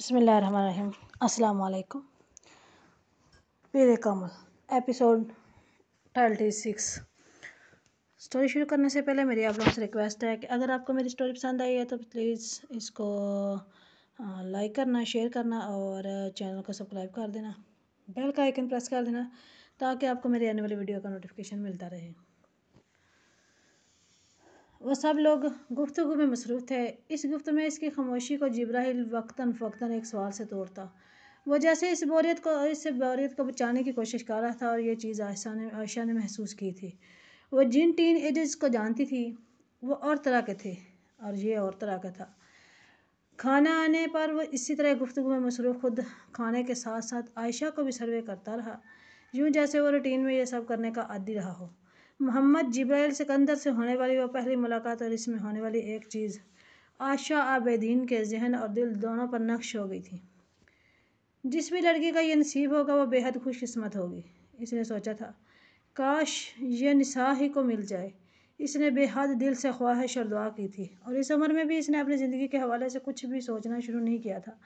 बसमीम असलकम मेरे कमल एपिसोड थर्टी सिक्स स्टोरी शुरू करने से पहले मेरी आप लोगों से रिक्वेस्ट है कि अगर आपको मेरी स्टोरी पसंद आई है तो प्लीज़ इसको लाइक करना शेयर करना और चैनल को सब्सक्राइब कर देना बेल का आइकन प्रेस कर देना ताकि आपको मेरी आने वाली वीडियो का नोटिफिकेशन मिलता रहे वह सब लोग गुफ्तु में मसरूफ़ थे इस गुफ्त में इसकी खामोशी को जब्राहल वक्ता फ़क्ता एक सवाल से तोड़ता वह जैसे इस बोरीत को इस बोरीत को बचाने की कोशिश कर रहा था और ये चीज़ आयशा ने आयशा ने महसूस की थी वह जिन टीन एजेस को जानती थी वह और तरह के थे और ये और तरह का था खाना आने पर वह इसी तरह गुफ्तु में मसरूफ़ खुद खाने के साथ साथ आयशा को भी सर्वे करता रहा यूँ जैसे वो रूटीन में यह सब करने का आदि रहा हो मोहम्मद जिब्राइल सिकंदर से होने वाली वह पहली मुलाकात और इसमें होने वाली एक चीज़ आशा आबेदीन के जहन और दिल दोनों पर नक्श हो गई थी जिस भी लड़की का यह नसीब होगा वह बेहद खुशकस्मत होगी इसने सोचा था काश ये निशा ही को मिल जाए इसने बेहद दिल से ख्वाहिश और दुआ की थी और इस उम्र में भी इसने अपनी ज़िंदगी के हवाले से कुछ भी सोचना शुरू नहीं किया था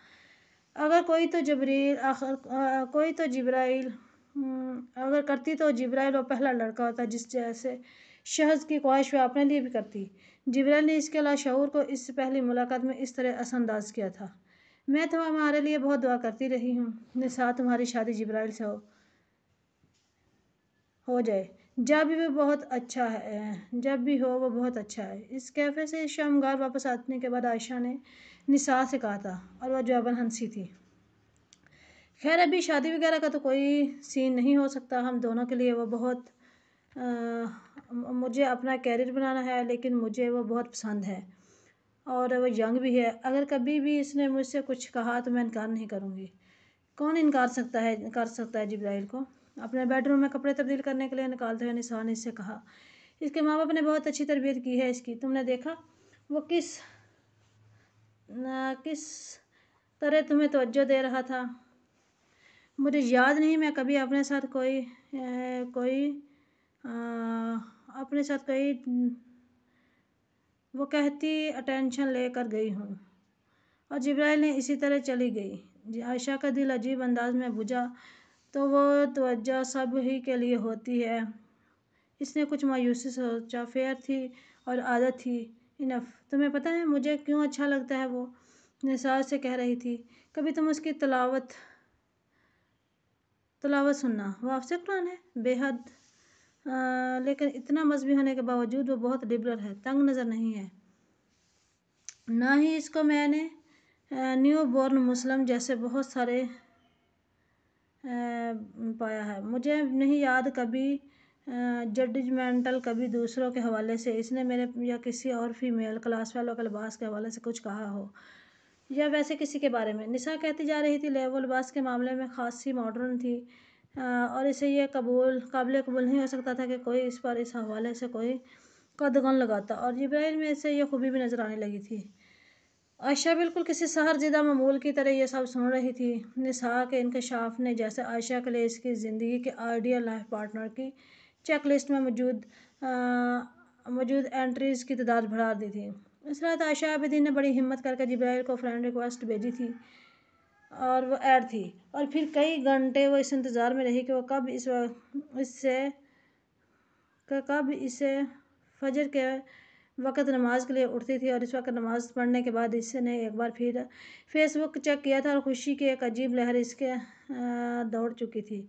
अगर कोई तो जबरील आखिर कोई तो जबराइल हम्म, अगर करती तो जिब्राइल वो पहला लड़का होता जिस जैसे शहज़ की ख्वाहिश वह अपने लिए भी करती जिब्राइल ने इसके अलावा शऊर को इससे पहली मुलाकात में इस तरह असरअंदाज किया था मैं तो हमारे लिए बहुत दुआ करती रही हूँ निशा तुम्हारी शादी जिब्राइल से हो हो जाए जब भी वो बहुत अच्छा है जब भी हो वो बहुत अच्छा है इस कैफ़े से घर वापस आने के बाद आयशा ने निशा से कहा था और वह जवाबन हंसी थी खैर अभी शादी वगैरह का तो कोई सीन नहीं हो सकता हम दोनों के लिए वो बहुत मुझे अपना कैरियर बनाना है लेकिन मुझे वो बहुत पसंद है और वो यंग भी है अगर कभी भी इसने मुझसे कुछ कहा तो मैं इनकार नहीं करूँगी कौन इनकार सकता है कर सकता है जब्राइल को अपने बेडरूम में कपड़े तब्दील करने के लिए निकालते हुए निशान इससे कहा इसके माँ बाप ने बहुत अच्छी तरबियत की है इसकी तुमने देखा वो किस ना, किस तरह तुम्हें तोज्जो दे रहा था मुझे याद नहीं मैं कभी अपने साथ कोई कोई अपने साथ कोई वो कहती अटेंशन लेकर गई हूँ और जिब्राइल ने इसी तरह चली गई आयशा का दिल अजीब अंदाज में बुझा तो वो तवज्जा सब ही के लिए होती है इसने कुछ मायूसी सोचा फेयर थी और आदत थी इनफ तुम्हें पता है मुझे क्यों अच्छा लगता है वो निसार से कह रही थी कभी तुम उसकी तलावत तलावा सुनना वो आपसे कुरान है बेहद आ, लेकिन इतना मजबी होने के बावजूद वो बहुत लिबरल है तंग नज़र नहीं है ना ही इसको मैंने न्यू बॉर्न मुस्लिम जैसे बहुत सारे आ, पाया है मुझे नहीं याद कभी जडजमेंटल कभी दूसरों के हवाले से इसने मेरे या किसी और फीमेल क्लास फेलो के लिबास के हवाले से कुछ कहा हो या वैसे किसी के बारे में निशा कहती जा रही थी लेबो लिबास के मामले में खास सी मॉडर्न थी और इसे यह कबूल काबिल कबूल नहीं हो सकता था कि कोई इस पर इस हवाले से कोई कदगन लगाता और जब्राइल में इसे यह खूबी भी नज़र आने लगी थी आयशा बिल्कुल किसी शहर जिदा ममूल की तरह यह सब सुन रही थी निशा के इनकशाफ ने जैसे आयशा के लिए इसकी ज़िंदगी के आइडियल लाइफ पार्टनर की चेक लिस्ट में मौजूद मौजूद एंट्रीज़ की तादाद बढ़ा दी थी बात आयशा आबदीन ने बड़ी हिम्मत करके जब्राइल को फ्रेंड रिक्वेस्ट भेजी थी और वो ऐड थी और फिर कई घंटे वो इस इंतज़ार में रही कि वो कब इस इससे कब इसे फजर के वक़्त नमाज़ के लिए उठती थी और इस वक्त नमाज़ पढ़ने के बाद इसने एक बार फिर फेसबुक चेक किया था और खुशी की एक अजीब लहर इसके दौड़ चुकी थी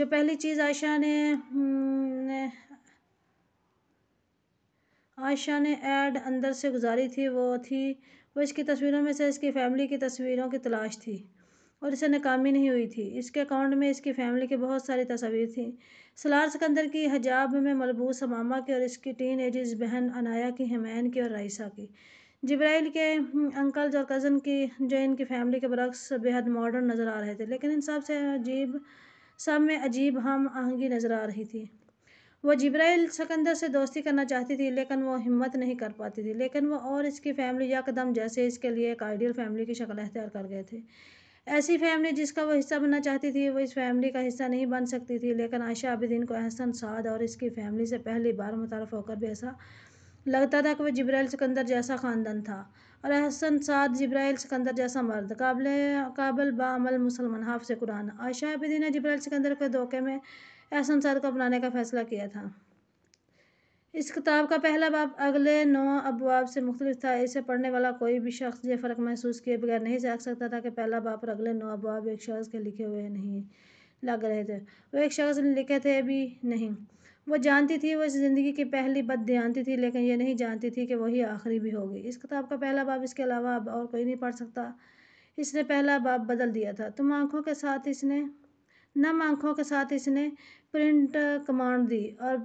जो पहली चीज़ आयशा ने, हम्म, ने आयशा ने एड अंदर से गुजारी थी वो थी वो इसकी तस्वीरों में से इसकी फ़ैमिली की तस्वीरों की तलाश थी और इसे नाकामी नहीं हुई थी इसके अकाउंट में इसकी फ़ैमिली की बहुत सारी तस्वीर थी सलार सिकंदर की हजाब में मलबूस हमामा की और इसकी टीन एजिस बहन अनाया की हमैन की और रईसा की जब्राइल के अंकल्स और कज़न की जो इनकी फ़ैमिली के बरक्स बेहद मॉडर्न नज़र आ रहे थे लेकिन इन सब से अजीब सब में अजीब हम आहंगी नज़र आ रही थी वो जब्राइल सिकंदर से दोस्ती करना चाहती थी लेकिन वो हिम्मत नहीं कर पाती थी लेकिन वो और इसकी फैमिली कदम जैसे इसके लिए एक आइडियल फैमिली की शक्ल अख्तियार कर गए थे ऐसी फैमिली जिसका वो हिस्सा बनना चाहती थी वो इस फैमिली का हिस्सा नहीं बन सकती थी लेकिन आयशा आबिदीन को अहसन साद और इसकी फैमिली से पहली बार मुतारफ़ होकर भी ऐसा लगता था कि वह जब्राइल सिकंदर जैसा ख़ानदान था और अहसन साद जब्राइल सिकंदर जैसा मर्द काबिल काबिल बामल मुसलमान हाफ से कुरान आयशा आबिदीन ने जब्राइल सिकंदर के धोखे में ऐसा संसार को अपनाने का फैसला किया था इस किताब का पहला बाब अगले नौ अबवाब से मुख्तलिफ था इसे पढ़ने वाला कोई भी शख्स ये फ़र्क महसूस किए बगैर नहीं जाग सकता था कि पहला बाब और अगले नौ अबवाब एक शख्स के लिखे हुए नहीं लग रहे थे वो एक शख्स लिखे थे भी नहीं वो जानती थी वो इस ज़िंदगी की पहली बद ध्यानती थी लेकिन ये नहीं जानती थी कि वही आखिरी भी होगी इस किताब का पहला बाब इसके अलावा अब और कोई नहीं पढ़ सकता इसने पहला बाब बदल दिया था तुम आँखों के साथ इसने नम आँखों के साथ इसने प्रिंट कमांड दी और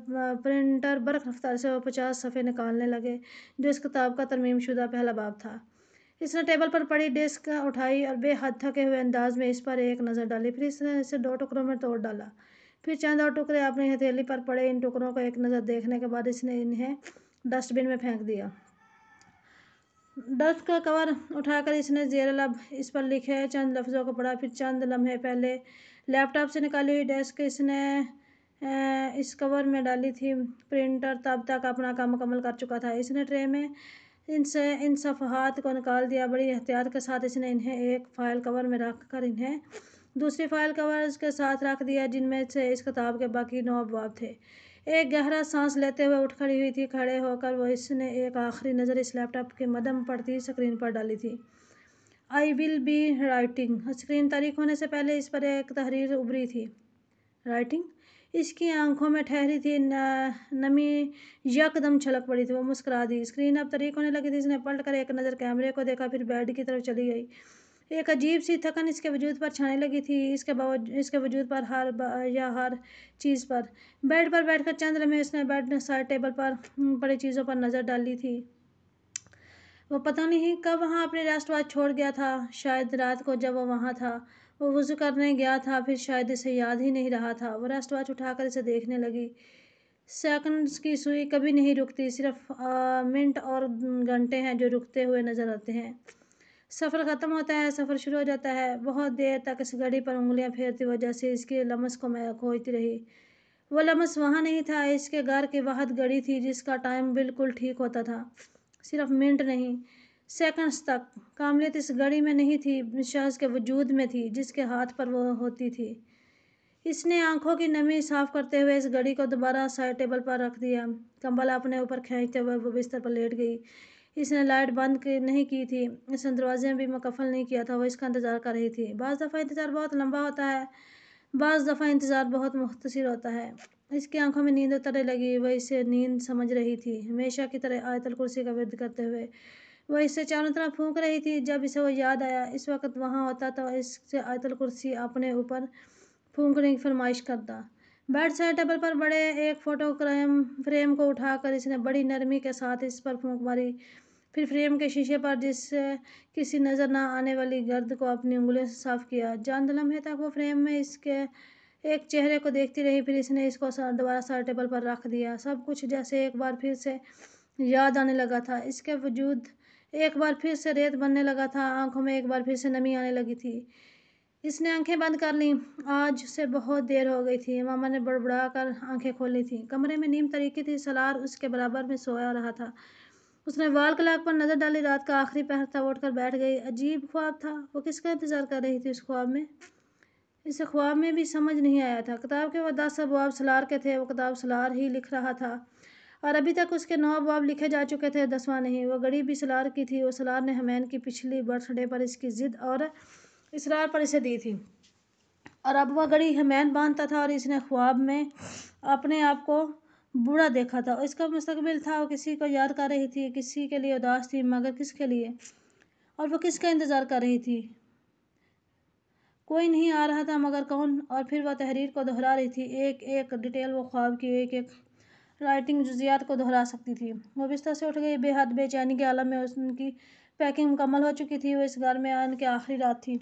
प्रिंटर बर्क रफ्तार से पचास सफ़े निकालने लगे जो इस किताब का तरमीम शुदा पहला बाब था इसने टेबल पर पड़ी डेस्क उठाई और बेहद थके हुए अंदाज में इस पर एक नज़र डाली फिर इसने इसे दो टुकड़ों में तोड़ डाला फिर चंद और टुकड़े अपनी हथेली पर पड़े इन टुकड़ों को एक नज़र देखने के बाद इसने इन्हें डस्टबिन में फेंक दिया डस्ट का कवर उठाकर इसने जेर लब इस पर लिखे चंद लफ्ज़ों को पढ़ा फिर चंद लम्हे पहले लैपटॉप से निकाली हुई डेस्क इसने इस कवर में डाली थी प्रिंटर तब तक अपना काम मुकम्मल कर चुका था इसने ट्रे में इनसे इन सफहात को निकाल दिया बड़ी एहतियात के साथ इसने इन्हें एक फ़ाइल कवर में रख कर इन्हें दूसरी फ़ाइल कवर के साथ रख दिया जिनमें से इस किताब के बाकी नौ अबाब थे एक गहरा सांस लेते हुए उठ खड़ी हुई थी खड़े होकर वो इसने एक आखिरी नज़र इस लैपटॉप के मदम पड़ती स्क्रीन पर डाली थी I will be writing screen तारीख होने से पहले इस पर एक तहरीर उभरी थी राइटिंग इसकी आंखों में ठहरी थी न, नमी यकदम छलक पड़ी थी वो मुस्करा दी स्क्रीन अब तरीक होने लगी थी इसने पलट कर एक नज़र कैमरे को देखा फिर बेड की तरफ चली गई एक अजीब सी थकन इसके वजूद पर छाने लगी थी इसके बावजूद इसके वजूद पर हर या हर चीज़ पर बेड पर बैठकर चंद्र में उसने बेड साइड टेबल पर बड़ी चीज़ों पर नज़र डाली थी वो पता नहीं कब वहाँ अपने राष्ट्रवाद छोड़ गया था शायद रात को जब वो वहाँ था वो वज़ू करने गया था फिर शायद इसे याद ही नहीं रहा था वो राष्ट्रवाद उठाकर इसे देखने लगी सेकंड्स की सुई कभी नहीं रुकती सिर्फ आ, मिनट और घंटे हैं जो रुकते हुए नज़र आते हैं सफ़र ख़त्म होता है सफ़र शुरू हो जाता है बहुत देर तक इस घड़ी पर उंगलियां फेरती वजह से इसके लम्स को मैं खोजती रही वो लम्स वहाँ नहीं था इसके घर के वहाद घड़ी थी जिसका टाइम बिल्कुल ठीक होता था सिर्फ मिनट नहीं सेकंड्स तक कामलियत इस घड़ी में नहीं थी शख्स के वजूद में थी जिसके हाथ पर वह होती थी इसने आंखों की नमी साफ करते हुए इस घड़ी को दोबारा साइड टेबल पर रख दिया कंबल अपने ऊपर खींचते हुए वो बिस्तर पर लेट गई इसने लाइट बंद नहीं की थी इसने दरवाजे में भी मुकफल नहीं किया था वो इसका इंतज़ार कर रही थी बज़ दफ़ा इंतज़ार बहुत लंबा होता है बज़ दफ़ा इंतज़ार बहुत मुख्तर होता है इसकी आंखों में नींद उतरने लगी वह इसे नींद समझ रही थी हमेशा की तरह आयतल कुर्सी का विरोध करते हुए वह इसे चारों तरफ फूंक रही थी जब इसे वो याद आया इस वक्त वहाँ होता तो इससे आयतल कुर्सी अपने ऊपर फूंकने की फरमाइश करता बेड साइड टेबल पर बड़े एक फ़ोटो फ्रेम फ्रेम को उठाकर इसने बड़ी नरमी के साथ इस पर फूंक मारी फिर फ्रेम के शीशे पर जिससे किसी नज़र ना आने वाली गर्द को अपनी उंगलियों से साफ किया जान लम्हे तक वो फ्रेम में इसके एक चेहरे को देखती रही फिर इसने इसको दोबारा सारे टेबल पर रख दिया सब कुछ जैसे एक बार फिर से याद आने लगा था इसके वजूद एक बार फिर से रेत बनने लगा था आंखों में एक बार फिर से नमी आने लगी थी इसने आंखें बंद कर लीं आज से बहुत देर हो गई थी मामा ने बड़बड़ा कर आंखें खोली थी कमरे में नीम तरीके थी सलार उसके बराबर में सोया रहा था उसने वाल क्लाक पर नज़र डाली रात का आखिरी पहर था उठकर बैठ गई अजीब ख्वाब था वो किसका इंतज़ार कर रही थी उस ख्वाब में इस ख्वाब में भी समझ नहीं आया था किताब के वह दस अबाब सलार के थे वो किताब सलार ही लिख रहा था और अभी तक उसके नौ अबाब लिखे जा चुके थे दसवां नहीं वह गड़ी भी सलार की थी वो सलार ने हमैन की पिछली बर्थडे पर इसकी ज़िद और इसरार पर इसे दी थी और अब वह गड़ी हमैन बांधता था और इसने ख्वाब में अपने आप को बूढ़ा देखा था इसका मुस्तबिल था वो किसी को याद कर रही थी किसी के लिए उदास थी मगर किसके लिए और वह किसका इंतज़ार कर रही थी कोई नहीं आ रहा था मगर कौन और फिर वह तहरीर को दोहरा रही थी एक एक डिटेल वो ख्वाब की एक एक राइटिंग जुजियात को दोहरा सकती थी वो बिस्तर से उठ गई बेहद बेचैनी के आलम में उनकी पैकिंग मुकम्मल हो चुकी थी वो इस घर में आने की आखिरी रात थी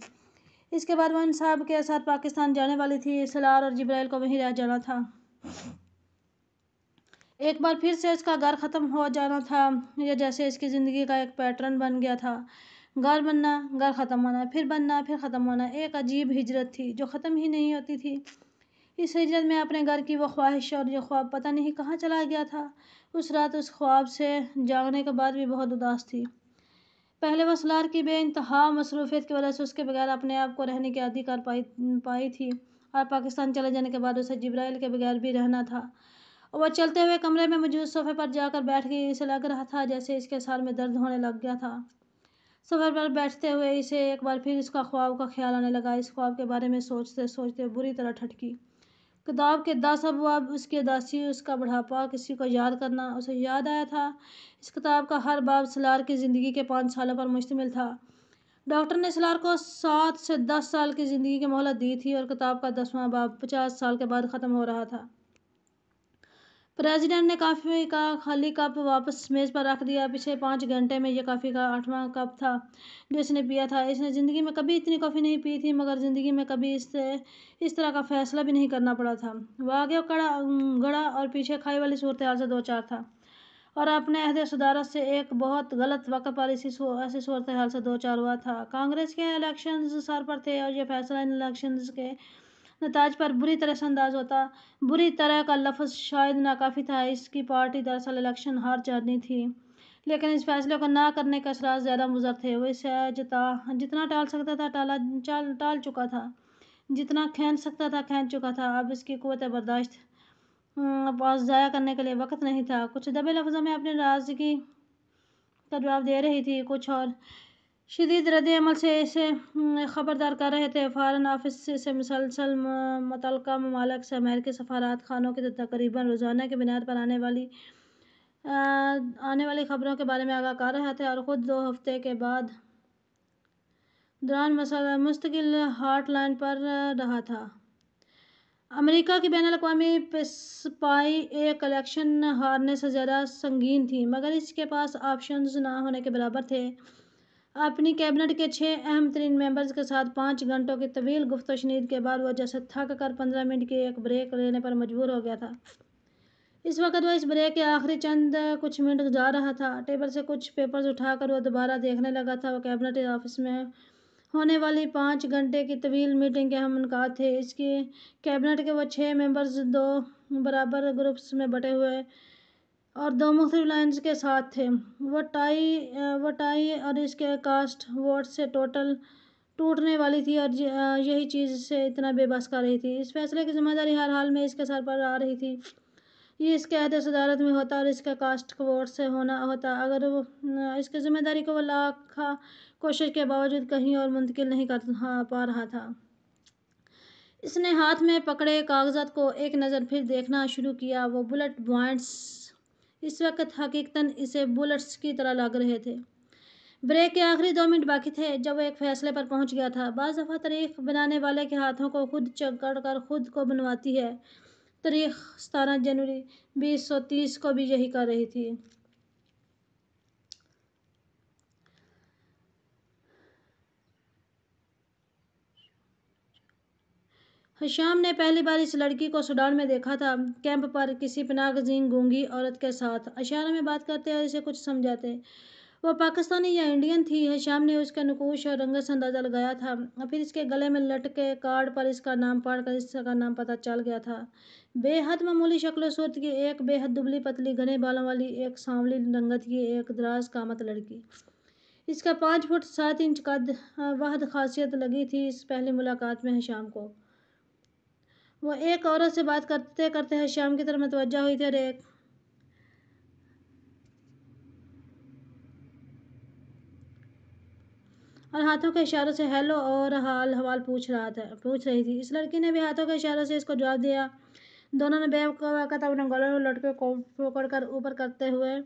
इसके बाद वह साहब के साथ पाकिस्तान जाने वाली थी सलार और जब्राइल को वहीं रह जाना था एक बार फिर से इसका घर ख़त्म हो जाना था या जैसे इसकी ज़िंदगी का एक पैटर्न बन गया था घर बनना घर ख़त्म होना फिर बनना फिर ख़त्म होना एक अजीब हिजरत थी जो ख़त्म ही नहीं होती थी इस हिजरत में अपने घर की वो ख्वाहिश और ये ख्वाब पता नहीं कहाँ चला गया था उस रात उस ख्वाब से जागने के बाद भी बहुत उदास थी पहले वसलार की बे इंतहा मसरूफियत की वजह से उसके बगैर अपने आप को रहने की आदि कर पाई पाई थी और पाकिस्तान चले जाने के बाद उसे जब्राइल के बगैर भी रहना था वह चलते हुए कमरे में मौजूद सोफे पर जाकर बैठ गई इसे लग रहा था जैसे इसके साल में दर्द होने लग गया था सवाल पर बैठते हुए इसे एक बार फिर इसका ख्वाब का ख्याल आने लगा इस ख्वाब के बारे में सोचते सोचते बुरी तरह ठटकी किताब के दस अब उसकी उदासी उसका बढ़ापा किसी को याद करना उसे याद आया था इस किताब का हर बाब सलार की ज़िंदगी के पाँच सालों पर मुश्तमिल था डॉक्टर ने सलार को सात से दस साल की ज़िंदगी की मोहलत दी थी और किताब का दसवां बाब पचास साल के बाद ख़त्म हो रहा था प्रेसिडेंट ने काफ़ी का खाली कप वापस मेज़ पर रख दिया पिछले पाँच घंटे में यह काफ़ी का आठवां कप था जो इसने पिया था इसने ज़िंदगी में कभी इतनी कॉफ़ी नहीं पी थी मगर ज़िंदगी में कभी इस इस तरह का फैसला भी नहीं करना पड़ा था वह आगे कड़ा गड़ा और पीछे खाई वाली सूरत हाल से दो चार था और अपने अहद सदारत से एक बहुत गलत वक्त पर इसी ऐसी सूरत हाल से दो चार हुआ था कांग्रेस के इलेक्शन सर पर थे और ये फैसला इन इलेक्शन के नताज पर बुरी तरह से अंदाज होता बुरी तरह का लफ्ज़ शायद नाकाफ़ी था इसकी पार्टी दरअसल इलेक्शन हार जानी थी लेकिन इस फैसले को ना करने का असरा ज़्यादा मुजर थे वो इसे जता जितना टाल सकता था टाला चाल टाल चुका था जितना खेन सकता था खेन चुका था अब इसकी कुत बर्दाश्त पास ज़ाया करने के लिए वक्त नहीं था कुछ दबे लफ्ज़ों में अपने नाराज़गी का जवाब दे रही थी कुछ और शदीद रद्दमल से इसे खबरदार कर रहे थे फ़ारन ऑफिस से मुसलसल मुतल ममालक से अमेरिकी सफारत खानों के तकरीबन रोज़ाना की बुनियाद पर आने वाली आने वाली ख़बरों के बारे में आगाह कर रहे थे और ख़ुद दो हफ्ते के बाद दौरान मसल मुस्तकिल लाइन पर रहा था अमेरिका की बैन अवी पिसपाई एक कलेक्शन हारने से ज़्यादा संगीन थी मगर इसके पास ऑप्शन ना होने के बराबर थे अपनी कैबिनेट के छः अहम तरीन मेंबर्स के साथ पाँच घंटों की तवील शनीद के बाद वह जैसे थक कर पंद्रह मिनट की एक ब्रेक लेने पर मजबूर हो गया था इस वक्त वह इस ब्रेक के आखिरी चंद कुछ मिनट जा रहा था टेबल से कुछ पेपर्स उठाकर वह दोबारा देखने लगा था वह कैबिनेट ऑफिस में होने वाली पाँच घंटे की तवील मीटिंग के हम इनका थे इसकी कैबिनेट के वह छः मेंबर्स दो बराबर ग्रुप्स में बटे हुए और दो थ्री लाइन के साथ थे वह टाई वह टाई और इसके कास्ट वोट से टोटल टूटने वाली थी और यही चीज़ से इतना बेबस कर रही थी इस फैसले की जिम्मेदारी हर हाल में इसके सर पर आ रही थी ये इसके अहद सदारत में होता और इसका कास्ट वोट से होना होता अगर वो इसकी ज़िम्मेदारी को वह लाखा कोशिश के बावजूद कहीं और मुंतकिल नहीं कर पा रहा था इसने हाथ में पकड़े कागजात को एक नज़र फिर देखना शुरू किया वो बुलेट पॉइंट्स इस वक्त हकीकतन इसे बुलेट्स की तरह लग रहे थे ब्रेक के आखिरी दो मिनट बाकी थे जब वो एक फैसले पर पहुंच गया था बाज दफ़ा तारीख बनाने वाले के हाथों को खुद चकड़ कर खुद को बनवाती है तारीख सतारह जनवरी बीस सौ तीस को भी यही कर रही थी हशाम ने पहली बार इस लड़की को सूडान में देखा था कैंप पर किसी पनागजीन गूंगी औरत के साथ अशारा में बात करते और इसे कुछ समझाते वह पाकिस्तानी या इंडियन थी हशाम ने उसका नकोश और रंगत से अंदाज़ा लगाया था और फिर इसके गले में लटके कार्ड पर इसका नाम पढ़कर इसका नाम पता चल गया था बेहद मामूली शक्ल सूरत की एक बेहद दुबली पतली घने बालों वाली एक सांवली रंगत की एक दराज कामत लड़की इसका पाँच फुट सात इंच कद वहद खासियत लगी थी इस पहली मुलाकात में हशाम को वो एक औरत से बात करते करते हश्याम की तरफ मतवजा हुई थी और एक और हाथों के इशारों से हेलो और हाल हवाल पूछ रहा था पूछ रही थी इस लड़की ने भी हाथों के इशारों से इसको जवाब दिया दोनों ने बेवकत अपने गलों में लटके को पकड़ कर ऊपर करते हुए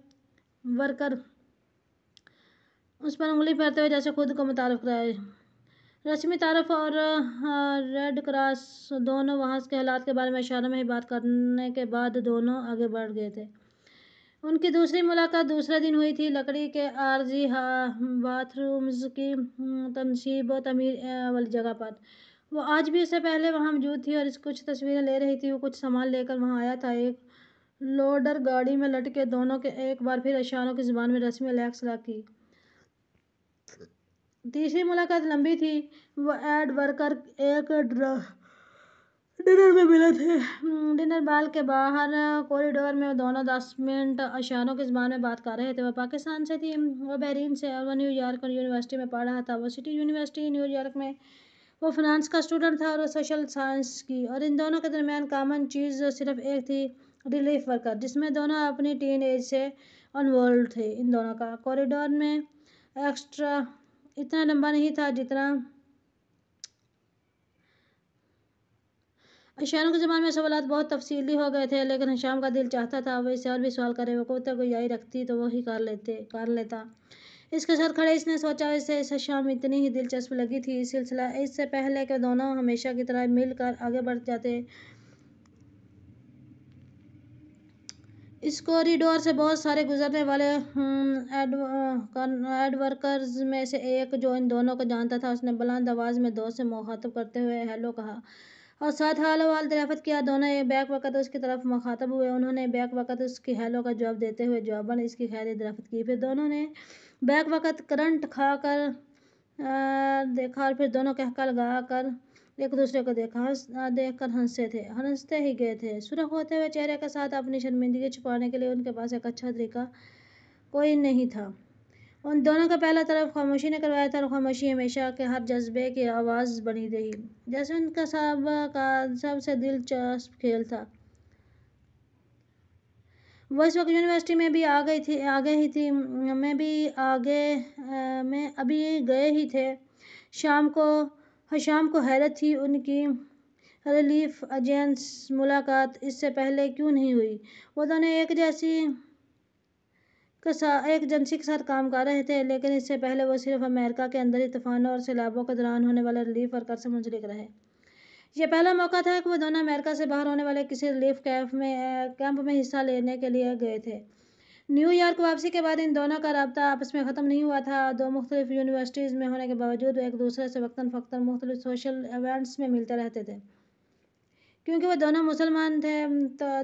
वर्कर उस पर उंगली फेरते हुए जैसे खुद को मुतारफ कराए रश्मि तारफ और हाँ, रेड क्रॉस दोनों वहाँ के हालात के बारे में इशारे में ही बात करने के बाद दोनों आगे बढ़ गए थे उनकी दूसरी मुलाकात दूसरे दिन हुई थी लकड़ी के आरजी हाँ, बाथरूम्स की हाँ, तनसीब तमीर वाली जगह पर वो आज भी इससे पहले वहाँ मौजूद थी और इस कुछ तस्वीरें ले रही थी वो कुछ सामान लेकर वहाँ आया था एक लोडर गाड़ी में लटके दोनों के एक बार फिर इशारों की ज़ुबान में रश्मि अलैक्सला की तीसरी मुलाकात लंबी थी एड वर्कर एक डिनर में मिले थे हम्म, डिनर बाल के बाहर कॉरिडोर में दोनों दस मिनट अशानों के जबान में बात कर रहे थे वह पाकिस्तान से थी वह बहरीन से और वह न्यूयॉर्क यूनिवर्सिटी में पढ़ रहा था वो सिटी यूनिवर्सिटी न्यूयॉर्क में वो फिनांस का स्टूडेंट था और सोशल साइंस की और इन दोनों के दरमियान कामन चीज़ सिर्फ एक थी रिलीफ वर्कर जिसमें दोनों अपनी टीन एज से अनवॉल्व थे इन दोनों का कॉरिडोर में एक्स्ट्रा इतना लंबा नहीं था जितना शायरों के ज़माने में सवाल बहुत तफसीली हो गए थे लेकिन हशाम का दिल चाहता था वह इससे और भी सवाल करे वो कोता कोई याई रखती तो वही कर लेते कर लेता इसके साथ खड़े इसने सोचा इसे इस हशाम इतनी ही दिलचस्प लगी थी सिलसिला इससे पहले कि दोनों हमेशा की तरह मिलकर आगे बढ़ जाते इस कॉरिडोर से बहुत सारे गुजरने वाले एड हम्म, वर्कर्स में से एक जो इन दोनों को जानता था उसने बुलंद आवाज़ में दो से मुखातब करते हुए हेलो कहा और साथ हाल वाल दरियाफत किया दोनों बैक वक़्त उसकी तरफ मुखातब हुए उन्होंने बैक वक़्त उसकी हेलो का जवाब देते हुए जवाबन इसकी खैर दरियाफत की फिर दोनों ने बैक वक़्त करंट खा कर देखा और फिर दोनों कहका लगा कर एक दूसरे को देखा हंस देख कर हंसते थे हंसते ही गए थे सुरख होते हुए चेहरे के साथ अपनी शर्मिंदगी छुपाने के लिए उनके पास एक अच्छा तरीका कोई नहीं था उन दोनों का पहला तरफ खामोशी ने करवाया था और खामोशी हमेशा के हर जज्बे की आवाज़ बनी रही जैसे उनका सब का सबसे दिलचस्प खेल था वो इस वक्त यूनिवर्सिटी में भी आ गई थी आगे ही थी मैं भी आगे मैं अभी गए ही थे शाम को हशाम को हैरत थी उनकी रिलीफ एजेंस मुलाकात इससे पहले क्यों नहीं हुई वो दोनों एक जैसी के साथ एक एजेंसी के साथ काम कर रहे थे लेकिन इससे पहले वो सिर्फ अमेरिका के अंदर ही तूफानों और सैलाबों के दौरान होने वाले रिलीफ वर्कर से मुंसलिक रहे यह पहला मौका था कि वो दोनों अमेरिका से बाहर होने वाले किसी रिलीफ कैंप में कैंप में हिस्सा लेने के लिए गए थे न्यूयॉर्क वापसी के बाद इन दोनों का रबता आपस में ख़त्म नहीं हुआ था दो मुख्तलि यूनिवर्सिटीज़ में होने के बावजूद एक दूसरे से वक्ता फ़क्ता मुख्तलिफ सोशल इवेंट्स में मिलते रहते थे क्योंकि वह दोनों मुसलमान थे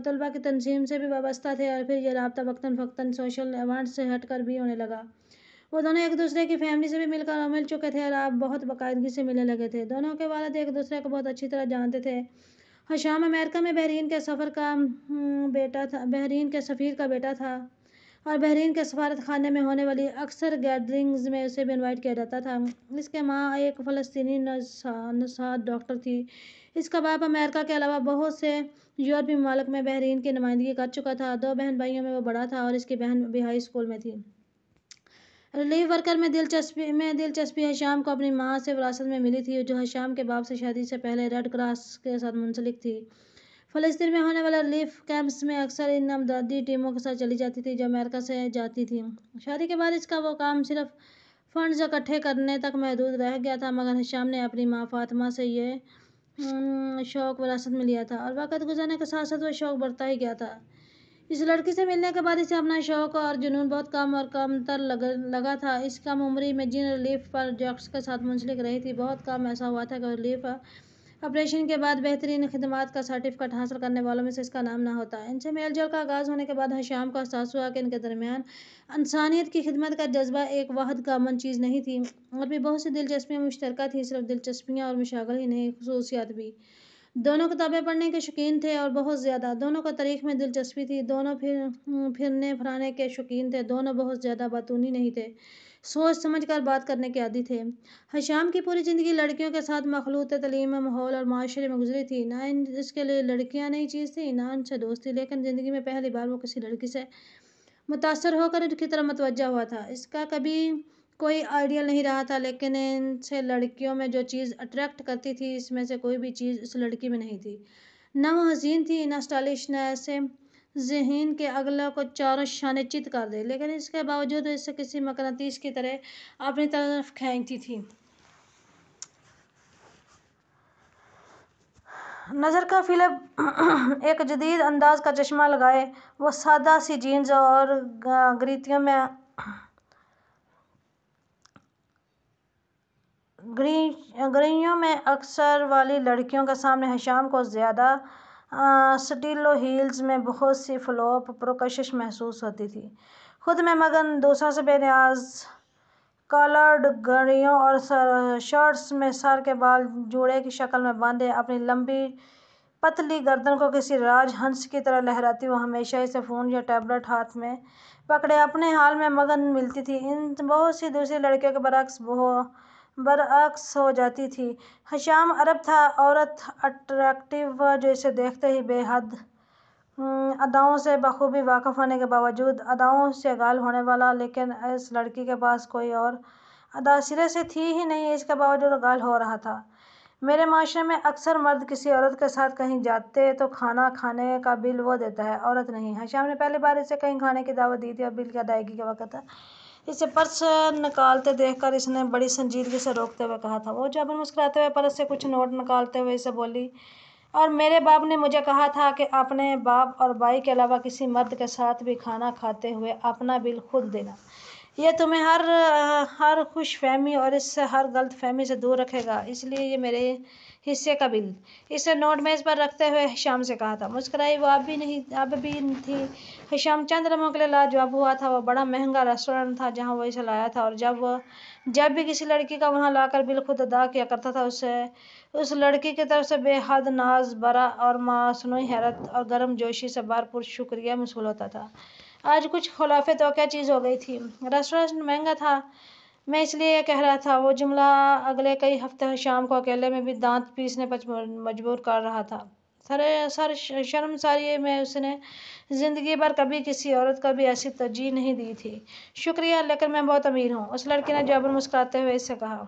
तलबा की तनजीम से भी वाबस्ता थे और फिर यह रबता वक्ता फ़क्ता सोशल इवेंट्स से हट कर भी होने लगा वो दोनों एक दूसरे की फैमिली से भी मिलकर मिल चुके थे और आप बहुत बाकायदगी से मिलने लगे थे दोनों के वालद एक दूसरे को बहुत अच्छी तरह जानते थे हशाम अमेरिका में बहरीन के सफ़र का बेटा था बहरीन के सफ़ीर का बेटा था और बहरीन के सफारत खाना में होने वाली अक्सर गैदरिंग्स में उसे भी इनवाइट किया जाता था इसके माँ एक फ़लस्तनी नसाद डॉक्टर थी इसका बाप अमेरिका के अलावा बहुत से यूरोपीय ममालक में बहरीन की नुमाइंदगी कर चुका था दो बहन भाइयों में वो बड़ा था और इसकी बहन भी हाई स्कूल में थी रिलीफ वर्कर में दिलचस्पी में दिलचस्पी हशाम को अपनी माँ से विरासत में मिली थी जो हशाम के बाप से शादी से पहले रेड क्रॉस के साथ मुंसलिक थी फ़लस्तीन में होने वाले रिलीफ कैंप्स में अक्सर इन अमदादी टीमों के साथ चली जाती थी जो अमेरिका से जाती थी शादी के बाद इसका वो काम सिर्फ फंड्स इकट्ठे करने तक महदूद रह गया था मगर हिशाम ने अपनी माँ फातमा से ये शौक़ विरासत में लिया था और वक़्त गुजरने के साथ साथ वह शौक़ बढ़ता ही गया था इस लड़की से मिलने के बाद इसे अपना शौक़ और जुनून बहुत कम और कम तर लग, लगा था इस कम उम्री में जिन रिलीफ पर जॉक्स के साथ मुंसलिक रही थी बहुत कम ऐसा हुआ था कि रिलीफ ऑपरेशन के बाद बेहतरीन खदमात का सर्टिफिकेट हासिल करने वालों में से इसका नाम ना होता इनसे मेल जोल का आगाज़ होने के बाद हश्याम को एहसास हुआ कि इनके दरमियान इंसानियत की खिदमत का जज्बा एक का मन चीज़ नहीं थी और भी बहुत सी दिलचस्पियाँ मुश्तरक थी सिर्फ दिलचस्पियाँ और मशागल ही नहीं खसूसियात भी दोनों किताबें पढ़ने के शौकीन थे और बहुत ज़्यादा दोनों को तारीख में दिलचस्पी थी दोनों फिर फिरने फराने के शौकीन थे दोनों बहुत ज़्यादा बतूनी नहीं थे सोच समझ कर बात करने के आदि थे हशाम की पूरी ज़िंदगी लड़कियों के साथ मखलूत तलीम माहौल और माशरे में गुजरी थी ना इन इसके लिए लड़कियाँ नई चीज़ थी ना उनसे दोस्ती लेकिन ज़िंदगी में पहली बार वो किसी लड़की से मुतासर होकर उनकी तरह मतवजा हुआ था इसका कभी कोई आइडियल नहीं रहा था लेकिन इनसे लड़कियों में जो चीज़ अट्रैक्ट करती थी इसमें से कोई भी चीज़ उस लड़की में नहीं थी ना वो हसीन थी ना स्टाइलिश ना ऐसे ज़हन के अगला को चारों शनचित कर दे लेकिन इसके बावजूद इसे किसी मकनतीस की तरह अपनी तरफ खींचती थी नज़र का फिलप एक जदीद अंदाज का चश्मा लगाए वो सादा सी जीन्स और ग्रीतियों में ग्री ग्रियों में अक्सर वाली लड़कियों के सामने हशाम को ज़्यादा स्टीलो हील्स में बहुत सी फ्लोप प्रकशिश महसूस होती थी खुद में मगन दूसरों से बेनियाज कॉलर्ड घड़ियों और शर्ट्स में सर के बाल जूड़े की शक्ल में बांधे अपनी लंबी पतली गर्दन को किसी राज हंस की तरह लहराती वो हमेशा ही से फ़ोन या टैबलेट हाथ में पकड़े अपने हाल में मगन मिलती थी इन बहुत सी दूसरी लड़कियों के बरक्स बहुत बरअक्स हो जाती थी हशाम अरब था औरत अट्रैक्टिव इसे देखते ही बेहद अदाओं से बखूबी वाकफ़ होने के बावजूद अदाओं से गाल होने वाला लेकिन इस लड़की के पास कोई और अदा सिरे से थी ही नहीं इसके बावजूद गाल हो रहा था मेरे माशरे में अक्सर मर्द किसी औरत के साथ कहीं जाते तो खाना खाने का बिल वो देता है औरत नहीं हश्याम ने पहली बार इसे कहीं खाने की दावत दी थी और बिल की अदायगी के वक्त इसे पर्स निकालते देखकर इसने बड़ी संजीदगी से रोकते हुए कहा था वो जबरन मुस्कुराते हुए पर्स से कुछ नोट निकालते हुए इसे बोली और मेरे बाप ने मुझे कहा था कि अपने बाप और भाई के अलावा किसी मर्द के साथ भी खाना खाते हुए अपना बिल खुद देना यह तुम्हें हर हर खुश फहमी और इससे हर गलत फहमी से दूर रखेगा इसलिए ये मेरे हिस्से का बिल इसे नोट मेज पर रखते हुए हिशाम से कहा था मुस्कराई वो अब भी नहीं अब भी थी हिशाम चंद रमों के लिए लाजवाब हुआ था वह बड़ा महंगा रेस्टोरेंट था जहाँ वो इसे लाया था और जब वह जब भी किसी लड़की का वहाँ लाकर बिल खुद अदा किया करता था उसे उस लड़की की तरफ से बेहद नाज बरा और मासनू हैरत और गर्म जोशी से भरपूर शुक्रिया मसूल होता था आज कुछ खुलाफे तो क्या चीज़ हो गई थी रेस्टोरेंट महंगा था मैं इसलिए कह रहा था वो जुमला अगले कई हफ्ते शाम को अकेले में भी दांत पीसने पर मजबूर कर रहा था सर सर शर्म सारी में उसने ज़िंदगी भर कभी किसी औरत का भी ऐसी तरजीह नहीं दी थी शुक्रिया लेकिन मैं बहुत अमीर हूँ उस लड़की ने जबर मुस्कुराते हुए इससे कहा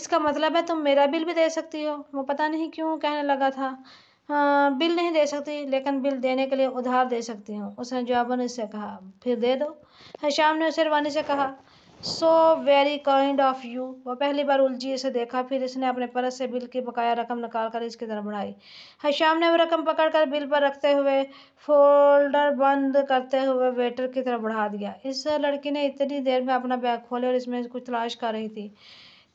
इसका मतलब है तुम मेरा बिल भी दे सकती हो वो पता नहीं क्यों कहने लगा था आ, हाँ, बिल नहीं दे सकती लेकिन बिल देने के लिए उधार दे सकती हूँ उसने जवाबन इससे कहा फिर दे दो शाम ने उसे रवानी से कहा so very kind of you वह पहली बार उलझी इसे देखा फिर इसने अपने परस से बिल की बकाया रकम निकाल कर इसकी तरफ बढ़ाई हश्याम ने वह रकम पकड़कर बिल पर रखते हुए फोल्डर बंद करते हुए वेटर की तरफ बढ़ा दिया इस लड़की ने इतनी देर में अपना बैग खोले और इसमें कुछ तलाश कर रही थी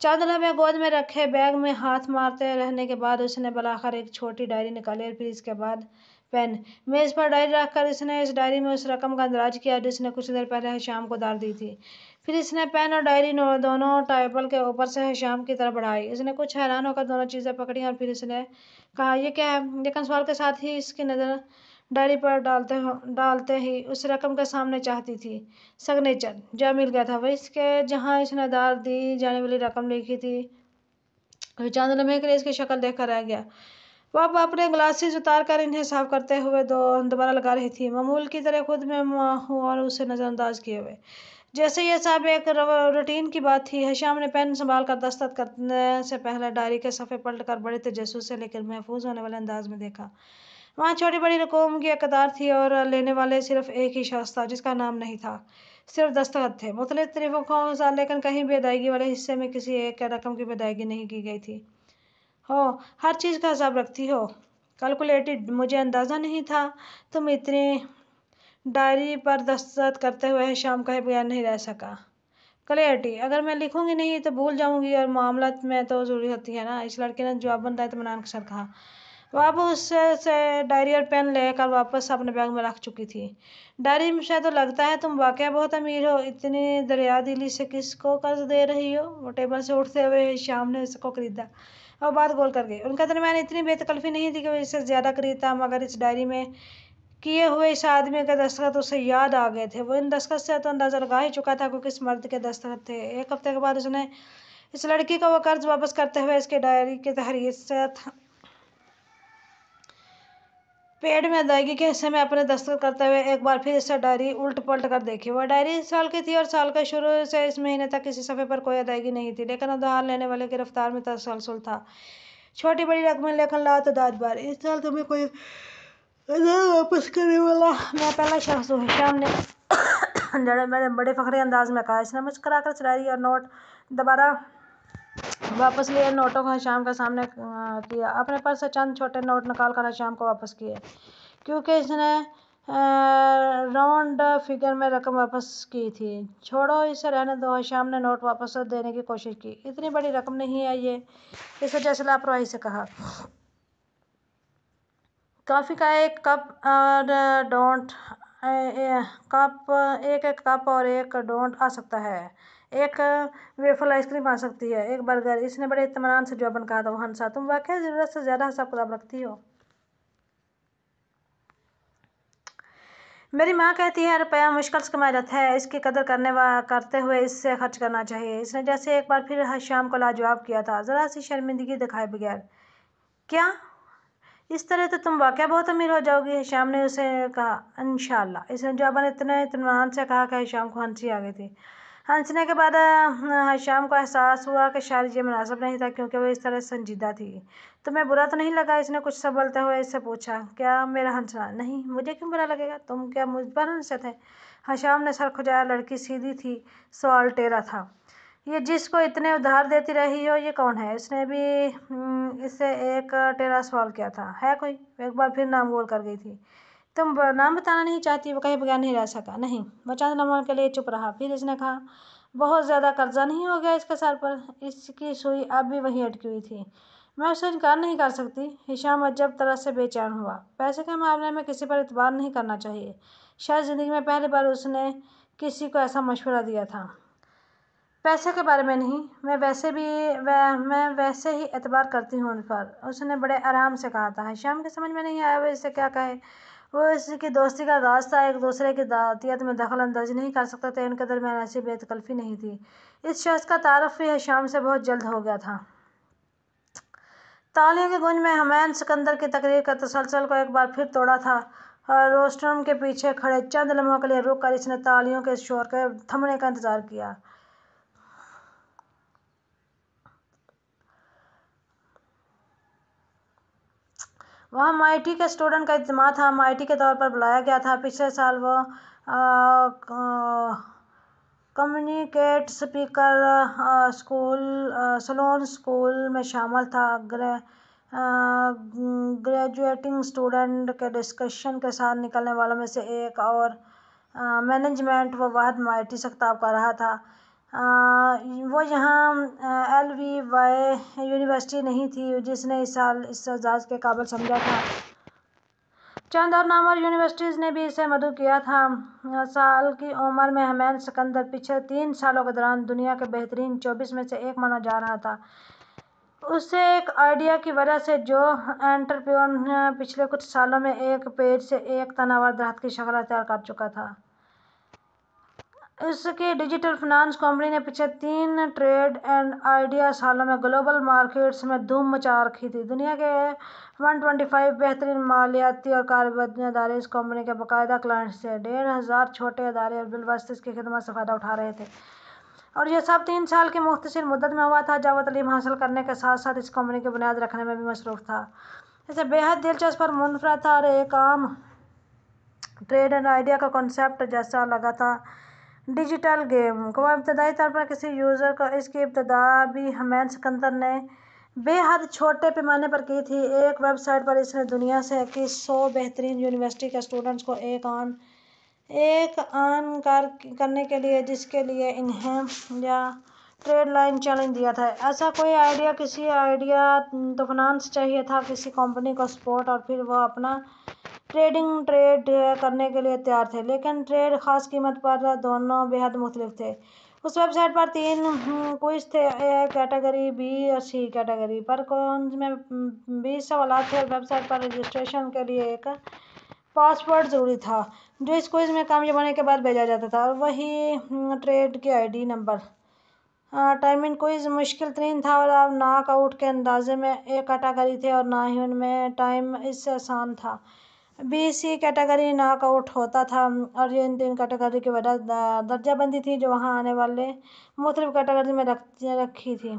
चंद लम्हे गोद में रखे बैग में हाथ मारते रहने के बाद उसने बलाखर एक छोटी डायरी निकाली और फिर इसके बाद पेन मेज़ पर डायरी रखकर इसने इस डायरी में उस रकम का अंदराज किया जिसने कुछ देर पहले शाम को दार दी थी फिर इसने पेन और डायरी दोनों टाइपल के ऊपर से शाम की तरफ बढ़ाई इसने कुछ हैरान होकर दोनों चीज़ें पकड़ी और फिर इसने कहा यह क्या है लेकिन सवाल के साथ ही इसकी नज़र डायरी पर डालते हो डालते ही उस रकम के सामने चाहती थी सिग्नेचर जो मिल गया था वह इसके जहाँ इसने दार दी जाने वाली रकम लिखी थी चंद लम्हे के लिए इसकी शक्ल देखकर रह गया वह अपने ग्लासेस उतार कर इन्हें साफ करते हुए दो दोबारा लगा रही थी मामूल की तरह खुद में हुआ और उसे नज़रअंदाज किए हुए जैसे यह सब एक रूटीन की बात थी हश्याम ने पेन संभाल कर दस्तखत करने से पहले डायरी के सफ़े पलट कर बड़े तजस्स से लेकर महफूज होने वाले अंदाज में देखा वहाँ छोटी बड़ी रकूम की अकदार थी और लेने वाले सिर्फ एक ही शख्स था जिसका नाम नहीं था सिर्फ दस्तखत थे मुख्तलिफ तरीक़ों अनुसार लेकिन कहीं भी अदायगी वाले हिस्से में किसी एक रकम की अदायगी नहीं की गई थी हो हर चीज़ का हिसाब रखती हो कैलकुलेटेड मुझे अंदाज़ा नहीं था तुम इतने डायरी पर दस्तखत करते हुए शाम का बयान नहीं रह सका क्लियरिटी अगर मैं लिखूंगी नहीं तो भूल जाऊंगी और मामला में तो जरूरी होती है ना इस लड़के ने तो मनान के साथ कहा वह उससे से डायरी और पेन लेकर वापस अपने बैग में रख चुकी थी डायरी में शायद तो लगता है तुम वाकई बहुत अमीर हो इतनी दरिया दिली से किसको कर्ज दे रही हो वो टेबल से उठते हुए शाम ने उसको खरीदा और बात गोल कर गई उनका दरमियान तो इतनी बेतकल्फी नहीं थी कि वो इससे ज़्यादा खरीदता मगर इस डायरी में किए हुए इस आदमी के दस्तखत उसे याद आ गए थे वो इन दस्तखत से तो अंदाज़ा लगा ही चुका था कि किस मर्द के दस्तखत थे एक हफ्ते के बाद उसने इस लड़की का वो कर्ज वापस करते हुए इसके डायरी के तहरीर से पेड़ में अदायगी के हिस्से में अपने दस्तखत करते हुए एक बार फिर इससे डायरी उल्ट पलट कर देखी वह डायरी इस साल की थी और साल के शुरू से इस महीने तक किसी सफ़े पर कोई अदायगी नहीं थी लेकिन उधार लेने वाले की रफ्तार में तसलसल था छोटी बड़ी रकमें लेखन ला तो दाद बार इस साल तुम्हें कोई वापस करने वाला मैं पहला शख्स हूँ हिशाम ने जरा मैंने बड़े फखरे अंदाज में कहा इसने मुझ करा कर चला दिया नोट दोबारा वापस लिए नोटों को शाम का सामने किया अपने पास से चंद छोटे नोट निकाल कर शाम को वापस किए क्योंकि इसने राउंड फिगर में रकम वापस की थी छोड़ो इसे रहने दो शाम ने नोट वापस देने की कोशिश की इतनी बड़ी रकम नहीं है ये इसे जैसे लापरवाही से कहा कॉफ़ी का एक कप और डोंट कप एक एक कप और एक डोंट आ सकता है एक वेफल आइसक्रीम आ सकती है एक बर्गर इसने बड़े इतमान से जवाबन कहा तो सा तुम वाकई ज़रूरत से ज़्यादा हिसाब किताब रखती हो मेरी माँ कहती है रुपया मुश्किल से कमाया जाता है इसकी कदर करने वा करते हुए इससे खर्च करना चाहिए इसने जैसे एक बार फिर हर शाम को लाजवाब किया था ज़रा सी शर्मिंदगी दिखाए बगैर क्या इस तरह तो तुम वाक़ बहुत अमीर हो जाओगी हिशाम ने उसे कहा इन इस जवाबा ने इतने इतमान से कहा कि हिशाम को हंसी आ गई थी हंसने के बाद हिशाम को एहसास हुआ कि शायद ये मुनासब नहीं था क्योंकि वह इस तरह संजीदा थी तुम्हें बुरा तो नहीं लगा इसने कुछ संभलते हुए इससे पूछा क्या मेरा हंसना नहीं मुझे क्यों बुरा लगेगा तुम क्या मुझ पर हंसे थे हिशाम ने सर खुजाया लड़की सीधी थी सवाल टेरा था ये जिसको इतने उधार देती रही हो ये कौन है इसने भी हम्म, इससे एक टेरा सवाल किया था है कोई एक बार फिर नाम बोल कर गई थी तुम नाम बताना नहीं चाहती वो कहीं बगैर नहीं रह सका नहीं बचान नमन के लिए चुप रहा फिर इसने कहा बहुत ज़्यादा कर्जा नहीं हो गया इसके सर पर इसकी सुई अब भी वहीं अटकी हुई थी मैं उसे इनकार नहीं कर सकती हिशाम अजब तरह से बेचैन हुआ पैसे के मामले में किसी पर इतबार नहीं करना चाहिए शायद ज़िंदगी में पहली बार उसने किसी को ऐसा मशवरा दिया था पैसे के बारे में नहीं मैं वैसे भी मैं वैसे ही एतबार करती हूँ उन पर उसने बड़े आराम से कहा था शाम के समझ में नहीं आया वो इससे क्या कहे वो इसकी दोस्ती का आगाज़ था एक दूसरे की दातियत में दखल अंदाजी नहीं कर सकते थे उनके दरमियान ऐसी बेतकल्फ़ी नहीं थी इस शख्स का तारफ़ भी शाम से बहुत जल्द हो गया था तालियों के गुंज में हमैन सिकंदर की तकरीर का तसलसल को एक बार फिर तोड़ा था और रोस्टरम के पीछे खड़े चंद लम्हों के लिए रुक कर इसने तालियों के शोर के थमने का इंतज़ार किया वहाँ एम के स्टूडेंट का इज्तम था एम के तौर पर बुलाया गया था पिछले साल वह communicate speaker school salon school में शामिल था ग्रे ग्रेजुएटिंग स्टूडेंट के डिस्कशन के साथ निकलने वालों में से एक और मैनेजमेंट वो वाहद माइटी से खिताब कर रहा था वो यहाँ एल वी वाई यूनिवर्सिटी नहीं थी जिसने इस साल इस एजाज़ के काबिल समझा था चंद और नामवर यूनिवर्सिटीज़ ने भी इसे मदु किया था साल की उम्र में हमैन सिकंदर पिछले तीन सालों के दौरान दुनिया के बेहतरीन चौबीस में से एक माना जा रहा था उससे एक आइडिया की वजह से जो एंटरप्रेन्योर पिछले कुछ सालों में एक पेज से एक तनावर दरख्त की शक्ल तैयार कर चुका था इसके डिजिटल फिनांस कंपनी ने पिछले तीन ट्रेड एंड आइडिया सालों में ग्लोबल मार्केट्स में धूम मचा रखी थी दुनिया के 125 बेहतरीन मालियाती और कारोबारी अदारे इस कंपनी के बाकायदा क्लाइंट्स थे डेढ़ हज़ार छोटे अदारे और बिलवस्त इसकी खिदमत से फ़ायदा उठा रहे थे और यह सब तीन साल की मुख्तर मुद्दत में हुआ था जब तलीम हासिल करने के साथ साथ इस कंपनी की बुनियाद रखने में भी मसरूफ़ था इसे बेहद दिलचस्प और मुनफरा था और एक आम ट्रेड एंड आइडिया का कॉन्सेप्ट जैसा लगा था डिजिटल गेम को इब्तदाई तौर पर किसी यूज़र को इसकी इब्तदा भी हमैन सिकंदर ने बेहद छोटे पैमाने पर की थी एक वेबसाइट पर इसने दुनिया से इक्कीस सौ बेहतरीन यूनिवर्सिटी के स्टूडेंट्स को एक आन एक आन कर करने के लिए जिसके लिए इन्हें या ट्रेड लाइन चैलेंज दिया था ऐसा कोई आइडिया किसी आइडिया तो फाइनेंस चाहिए था किसी कंपनी को सपोर्ट और फिर वह अपना ट्रेडिंग ट्रेड eh, करने के लिए तैयार थे लेकिन ट्रेड ख़ास कीमत पर दोनों बेहद मुख्तफ थे उस वेबसाइट पर तीन कुछ हम्म, थे ए कैटेगरी बी और सी कैटेगरी पर कौन में हम्म, बीस सवाल थे और वेबसाइट पर रजिस्ट्रेशन के लिए एक पासवर्ड ज़रूरी था जो इस क्विज में कामयाब होने के बाद भेजा जाता था और वही ट्रेड के आईडी नंबर टाइमिंग क्विज मुश्किल तरीन था और अब नाक आउट के अंदाजे में एक कैटागरी थे और ना ही उनमें टाइम इससे आसान था बी सी कैटेगरी नॉकआउट होता था और ये इन तीन कैटेगरी की वजह दर्जाबंदी थी जो वहाँ आने वाले मुख्तलिफ़ कैटेगरी में रख रखी थी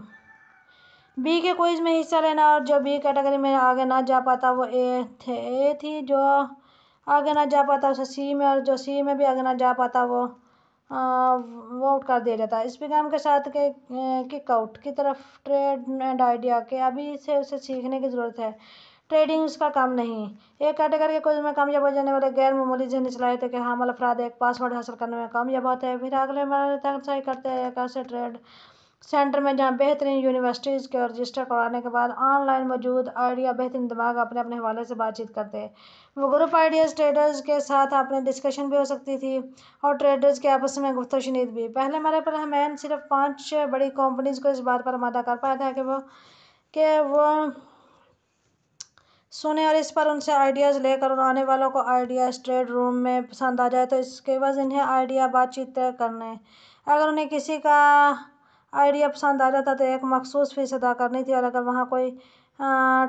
बी के क्विज़ में हिस्सा लेना और जो बी कैटेगरी में आगे ना जा पाता वो ए थे ए थी जो आगे ना जा पाता उसे सी में और जो सी में भी आगे ना जा पाता वो आउट कर दिया जाता है इस पैगाम के साथ के किक आउट की तरफ ट्रेड एंड आइडिया के अभी से उसे सीखने की ज़रूरत है ट्रेडिंग उसका काम नहीं एक कैटेगरी के कुछ में कामयाब हो जाने वाले गैर मामूली थे कि हाँ हामल मतलब अफराद एक पासवर्ड हासिल करने में कामयाब होते हैं फिर अगले मरहले तक सही करते हैं एक ऐसे ट्रेड सेंटर में जहाँ बेहतरीन यूनिवर्सिटीज़ के रजिस्टर करवाने के बाद ऑनलाइन मौजूद आइडिया बेहतरीन दिमाग अपने अपने हवाले से बातचीत करते हैं वो ग्रुप आइडियाज़ ट्रेडर्स के साथ आपने डिस्कशन भी हो सकती थी और ट्रेडर्स के आपस में गुफ्त शनीद भी पहले मरहले पर हमैन सिर्फ पाँच बड़ी कंपनीज को इस बात पर आमादा कर पाया था कि वो कि वो सुने और इस पर उनसे आइडियाज़ लेकर और आने वालों को आइडियाज़ ट्रेड रूम में पसंद आ जाए तो इसके बाद इन्हें आइडिया बातचीत तय करने अगर उन्हें किसी का आइडिया पसंद आ जाता तो एक मखसूस फ़ीस अदा करनी थी और अगर वहाँ कोई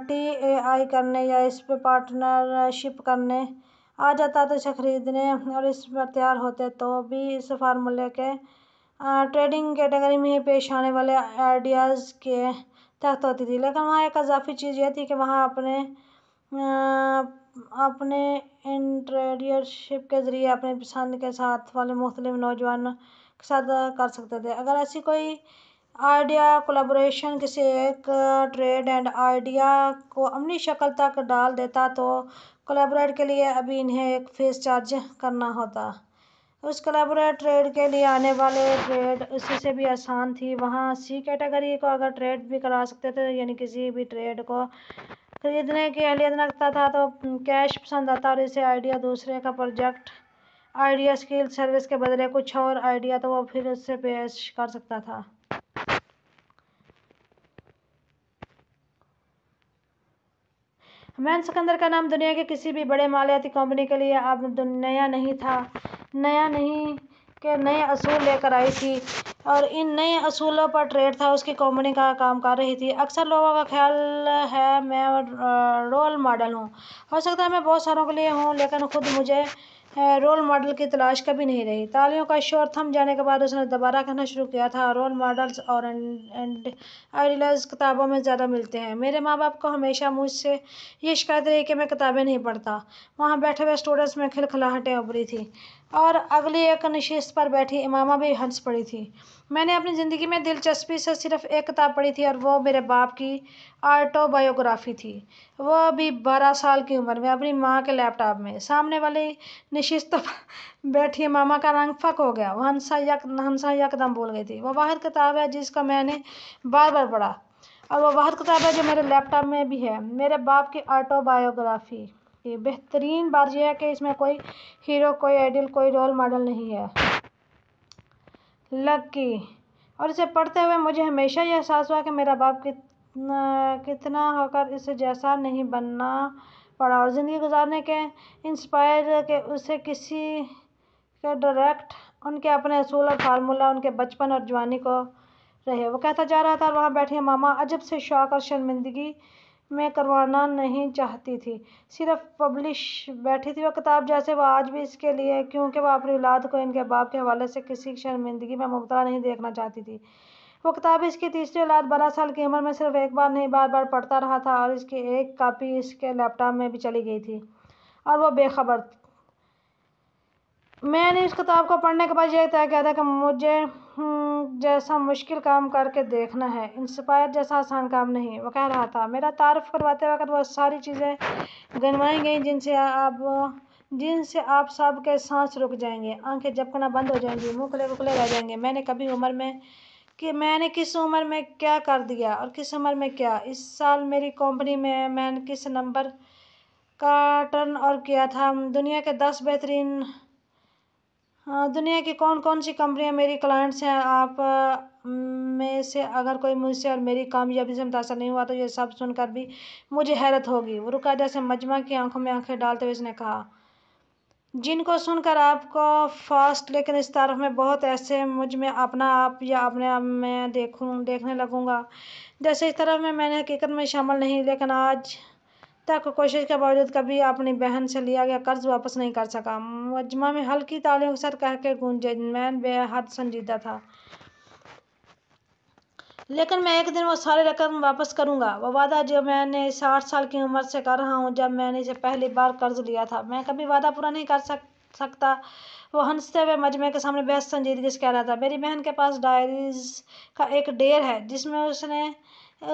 टी ए आई करने या इस पर पार्टनरशिप करने आ जाता तो इसे ख़रीदने और इस पर तैयार होते तो भी इस फार्मूले के ट्रेडिंग कैटेगरी में ही पेश आने वाले आइडियाज़ के तहत होती थी लेकिन वहाँ एक अजाफी चीज़ यह थी कि वहाँ अपने अपने इंटरेडियरशिप के ज़रिए अपने पसंद के साथ वाले मुख्तलिफ़ नौजवान के साथ कर सकते थे अगर ऐसी कोई आइडिया कोलाबोरेशन किसी एक ट्रेड एंड आइडिया को अमली शक्ल तक डाल देता तो कोलाबोरेट के लिए अभी इन्हें एक फ़ीस चार्ज करना होता उस कोलाबोरेट ट्रेड के लिए आने वाले ट्रेड उसी से भी आसान थी वहाँ सी कैटेगरी को अगर ट्रेड भी करा सकते थे यानी किसी भी ट्रेड को खरीदने के लिए लगता था तो हम्म, कैश पसंद आता और इसे आइडिया दूसरे का प्रोजेक्ट आइडिया स्किल सर्विस के बदले कुछ और आइडिया तो वो फिर उससे पेश कर सकता था मैन सिकंदर का नाम दुनिया के किसी भी बड़े मालियाती कंपनी के लिए अब नया नहीं था नया नहीं के नए असूल लेकर आई थी और इन नए असूलों पर ट्रेड था उसकी कंपनी का काम कर रही थी अक्सर लोगों का ख्याल है मैं रोल मॉडल हूँ हो सकता है मैं बहुत सारों के लिए हूँ लेकिन ख़ुद मुझे रोल मॉडल की तलाश कभी नहीं रही तालियों का शोर थम जाने के बाद उसने दोबारा कहना शुरू किया था रोल मॉडल्स और आइडियलाइज किताबों में ज़्यादा मिलते हैं मेरे माँ बाप को हमेशा मुझसे ये शिकायत रही कि मैं किताबें नहीं पढ़ता वहाँ बैठे हुए स्टूडेंट्स में खिलखिलाहटें उभरी थी और अगली एक नशीश पर बैठी इमामा भी हंस पड़ी थी मैंने अपनी ज़िंदगी में दिलचस्पी से सिर्फ एक किताब पढ़ी थी और वो मेरे बाप की ऑटोबायोग्राफी थी वह अभी बारह साल की उम्र में अपनी माँ के लैपटॉप में सामने वाली नशीश तो बैठी मामा का रंग फक हो गया वह हंसा यक हंसा यकदम बोल गई थी वह वाहद किताब है जिसका मैंने बार बार पढ़ा और वह वाहद किताब है जो मेरे लैपटॉप में भी है मेरे बाप की ऑटोबायोग्राफी ये बेहतरीन बात यह है कि इसमें कोई हीरो कोई आइडियल कोई रोल मॉडल नहीं है लकी और इसे पढ़ते हुए मुझे हमेशा यह एहसास हुआ कि मेरा बाप कितना कितना होकर इसे जैसा नहीं बनना पड़ा और ज़िंदगी गुजारने के इंस्पायर के उसे किसी के डायरेक्ट उनके अपने असूल और फार्मूला उनके बचपन और जवानी को रहे वो कहता जा रहा था और वहाँ बैठे मामा अजब से शौक और शर्मिंदगी मैं करवाना नहीं चाहती थी सिर्फ पब्लिश बैठी थी वह किताब जैसे वह आज भी इसके लिए क्योंकि वह अपनी औलाद को इनके बाप के हवाले से किसी शर्मिंदगी में मुबतला नहीं देखना चाहती थी वो किताब इसकी तीसरी औलाद बारह साल की उम्र में सिर्फ एक बार नहीं बार बार पढ़ता रहा था और इसकी एक कापी इसके लैपटॉप में भी चली गई थी और वह बेखबर मैंने इस किताब को पढ़ने के बाद यह तय किया था कि मुझे हम्म, जैसा मुश्किल काम करके देखना है इंस्पायर जैसा आसान काम नहीं वो कह रहा था मेरा तारफ़ करवाते वक्त वह सारी चीज़ें गनवाई गई जिनसे आप जिनसे आप सब के सांस रुक जाएंगे आंखें झपकना बंद हो जाएंगी मुँह खुले खुले रह जाएंगे मैंने कभी उम्र में कि मैंने किस उम्र में क्या कर दिया और किस उम्र में क्या इस साल मेरी कंपनी में मैंने किस नंबर का टर्न और किया था दुनिया के दस बेहतरीन हाँ, दुनिया की कौन कौन सी कंपनियाँ मेरी क्लाइंट्स हैं आप में से अगर कोई मुझसे और मेरी कामयाबी से मुतासर नहीं हुआ तो ये सब सुनकर भी मुझे हैरत होगी रुका जैसे मजमा की आंखों में आंखें डालते हुए इसने कहा जिनको सुनकर आपको फास्ट लेकिन इस तारफ में बहुत ऐसे मुझ में अपना आप या अपने आप में देखूँ देखने लगूँगा जैसे इस तरफ में मैंने हकीकत में शामिल नहीं लेकिन आज तक कोशिश के बावजूद कभी अपनी बहन से लिया गया कर्ज वापस नहीं कर सका मजमा में हल्की तालियों के साथ कह के गूंजे मैं बेहद संजीदा था लेकिन मैं एक दिन वो सारी रकम वापस करूंगा वो वादा जो मैंने साठ साल की उम्र से कर रहा हूँ जब मैंने इसे पहली बार कर्ज लिया था मैं कभी वादा पूरा नहीं कर सक सकता वो हंसते हुए मजमे के सामने बेहद संजीदगी से कह रहा था मेरी बहन के पास डायरीज का एक डेर है जिसमें उसने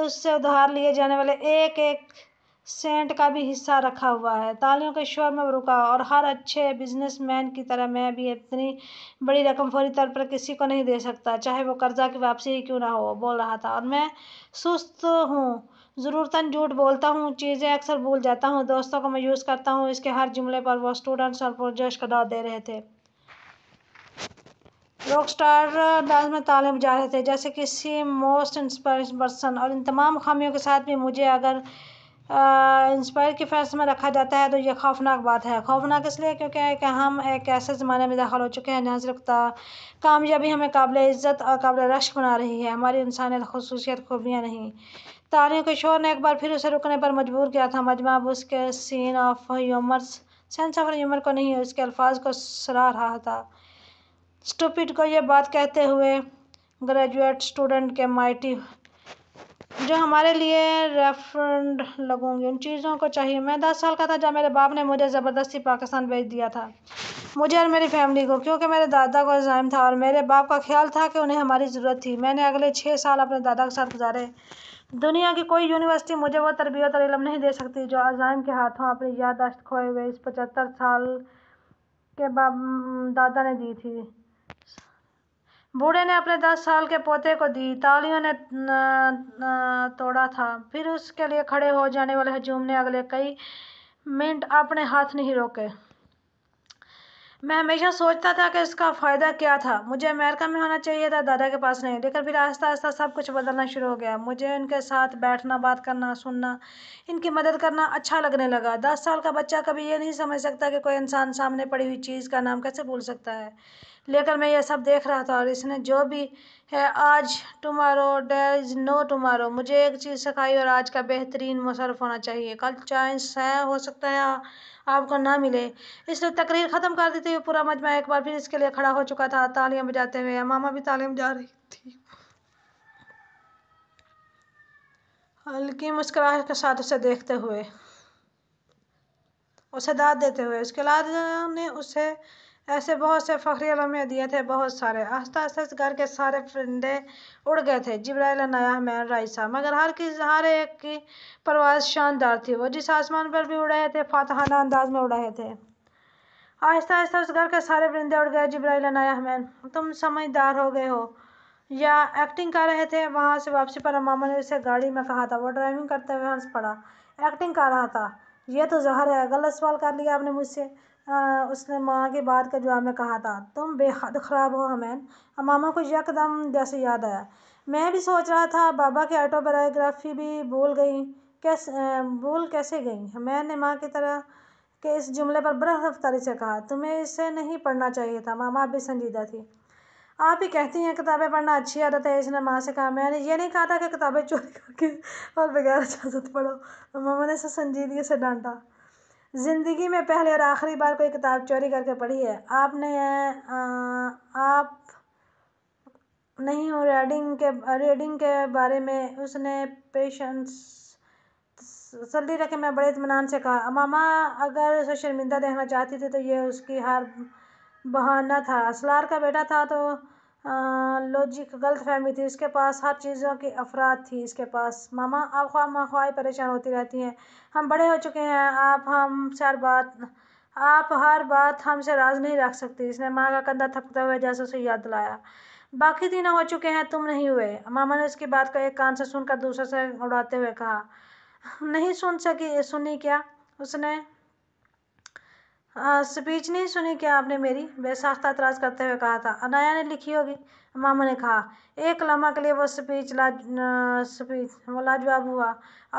उससे उधार लिए जाने वाले एक एक सेंट का भी हिस्सा रखा हुआ है तालियों के शोर में रुका और हर अच्छे बिजनेसमैन की तरह मैं भी इतनी बड़ी रकम फौरी तौर पर किसी को नहीं दे सकता चाहे वो कर्जा की वापसी ही क्यों ना हो बोल रहा था और मैं सुस्त हूँ ज़रूरतन झूठ बोलता हूँ चीज़ें अक्सर भूल जाता हूँ दोस्तों को मैं यूज़ करता हूँ इसके हर जुमले पर वो स्टूडेंट्स और प्रोजेक्ट्स का दौर दे रहे थे रॉक स्टार अंदाज में ताले बजा रहे थे जैसे किसी मोस्ट इंस्पायरिंग पर्सन और इन तमाम खामियों के साथ भी मुझे अगर इंस्पायर के फ़हरिस्त में रखा जाता है तो ये खौफ़नाक बात है खौफ़नाक इसलिए क्योंकि है कि हम एक ऐसे ज़माने में दाखिल हो चुके हैं जहाँ सिर्फ कामयाबी हमें काबिल इज़्ज़त और काबिल रश्क बना रही है हमारी इंसानियत खसूसियत खूबियाँ नहीं तारीख़ के शोर ने एक बार फिर उसे रुकने पर मजबूर किया था मजमा अब उसके sense of humours sense of humour को नहीं उसके अल्फाज को सरा रहा था स्टूपिड को ये बात कहते हुए ग्रेजुएट स्टूडेंट के माइटी जो हमारे लिए रेफरेंड लगूंगी उन चीज़ों को चाहिए मैं दस साल का था जब मेरे बाप ने मुझे ज़बरदस्ती पाकिस्तान भेज दिया था मुझे और मेरी फैमिली को क्योंकि मेरे दादा को अल्जाइम था और मेरे बाप का ख्याल था कि उन्हें हमारी ज़रूरत थी मैंने अगले छः साल अपने दादा के साथ गुजारे दुनिया की कोई यूनिवर्सिटी मुझे वो तरबियत और इलम नहीं दे सकती जो अजाइम के हाथों अपनी यादाश्त खोए हुए इस पचहत्तर साल के बाप दादा ने दी थी बूढ़े ने अपने दस साल के पोते को दी तालियों ने तोड़ा था फिर उसके लिए खड़े हो जाने वाले हजूम ने अगले कई मिनट अपने हाथ नहीं रोके मैं हमेशा सोचता था कि इसका फ़ायदा क्या था मुझे अमेरिका में होना चाहिए था दादा के पास नहीं लेकिन फिर आहिस्ता आहिस्ता सब कुछ बदलना शुरू हो गया मुझे उनके साथ बैठना बात करना सुनना इनकी मदद करना अच्छा लगने लगा दस साल का बच्चा कभी ये नहीं समझ सकता कि कोई इंसान सामने पड़ी हुई चीज़ का नाम कैसे भूल सकता है लेकर मैं ये सब देख रहा था और इसने जो भी है आज tomorrow there is no tomorrow मुझे एक चीज़ सिखाई और आज का बेहतरीन मसरफ होना चाहिए कल चांस है हो सकता है आपको ना मिले इसलिए तकरीर ख़त्म कर देते हुए पूरा मजमा एक बार फिर इसके लिए खड़ा हो चुका था तालियां बजाते हुए मामा भी तालियां बजा रही थी हल्की मुस्कुराहट के साथ उसे देखते हुए उसे दाद देते हुए उसके लाद ने उसे ऐसे बहुत से फ़खरी अलमिया दिए थे बहुत सारे आस्ता आहिस्ता इस घर के सारे परिंदे उड़ गए थे नया मैन रईसा मगर हर किस हर एक की परवाज़ शानदार थी वो जिस आसमान पर भी उड़ाए थे फातहाना अंदाज में उड़ाए थे आहिस्ता आहिस्ता उस घर के सारे परिंदे उड़ गए नया नयाहमैन तुम समझदार हो गए हो या एक्टिंग कर रहे थे वहाँ से वापसी पर मामा ने उसे गाड़ी में कहा था वो ड्राइविंग करते हुए हंस पड़ा एक्टिंग कर रहा था ये तो जहर है गलत सवाल कर लिया आपने मुझसे हाँ, उसने माँ के बाद का जवाब में कहा था तुम बेहद ख़राब हो हमैन मामा को यकदम जैसे याद आया मैं भी सोच रहा था बाबा की ऑटोबायोग्राफी भी भूल गई कैसे भूल कैसे गई मैंने माँ की तरह के इस जुमले पर बड़ा रफ्तारी से कहा तुम्हें इसे नहीं पढ़ना चाहिए था मामा भी संजीदा थी आप ही कहती हैं किताबें पढ़ना अच्छी आदत है इसने माँ से कहा मैंने ये नहीं कहा था कि किताबें चोरी करके और बगैर इजाज़त पढ़ो मामा ने इसे संजीदगी से डांटा ज़िंदगी में पहली और आखिरी बार कोई किताब चोरी करके पढ़ी है आपने आप नहीं हो रीडिंग के रीडिंग के बारे में उसने पेशेंस तसली रखे मैं बड़े इतमान से कहा मामा अगर उसे शर्मिंदा देखना चाहती थी तो यह उसकी हार बहाना था असलार का बेटा था तो लॉजिक हाँ, गलत फहमी थी इसके पास हर चीज़ों की अफराद थी इसके पास मामा आप ख्वाह मख्वाह परेशान होती रहती हैं हम बड़े हो चुके हैं आप हमसे हर बात आप हर बात हमसे राज नहीं रख सकती इसने माँ का कंधा थपकता हुआ जैसे उसे याद दिलाया बाकी दिन हो चुके हैं तुम नहीं हुए मामा ने उसकी बात को एक कान से सुनकर दूसरे से उड़ाते हुए कहा नहीं सुन सकी सुनी क्या उसने हाँ, स्पीच नहीं सुनी क्या आपने मेरी बेसाख्ता एतराज़ करते हुए कहा था अनाया ने लिखी होगी मामा ने कहा एक लम्हा के लिए वो स्पीच लाज स्पीच वो लाजवाब हुआ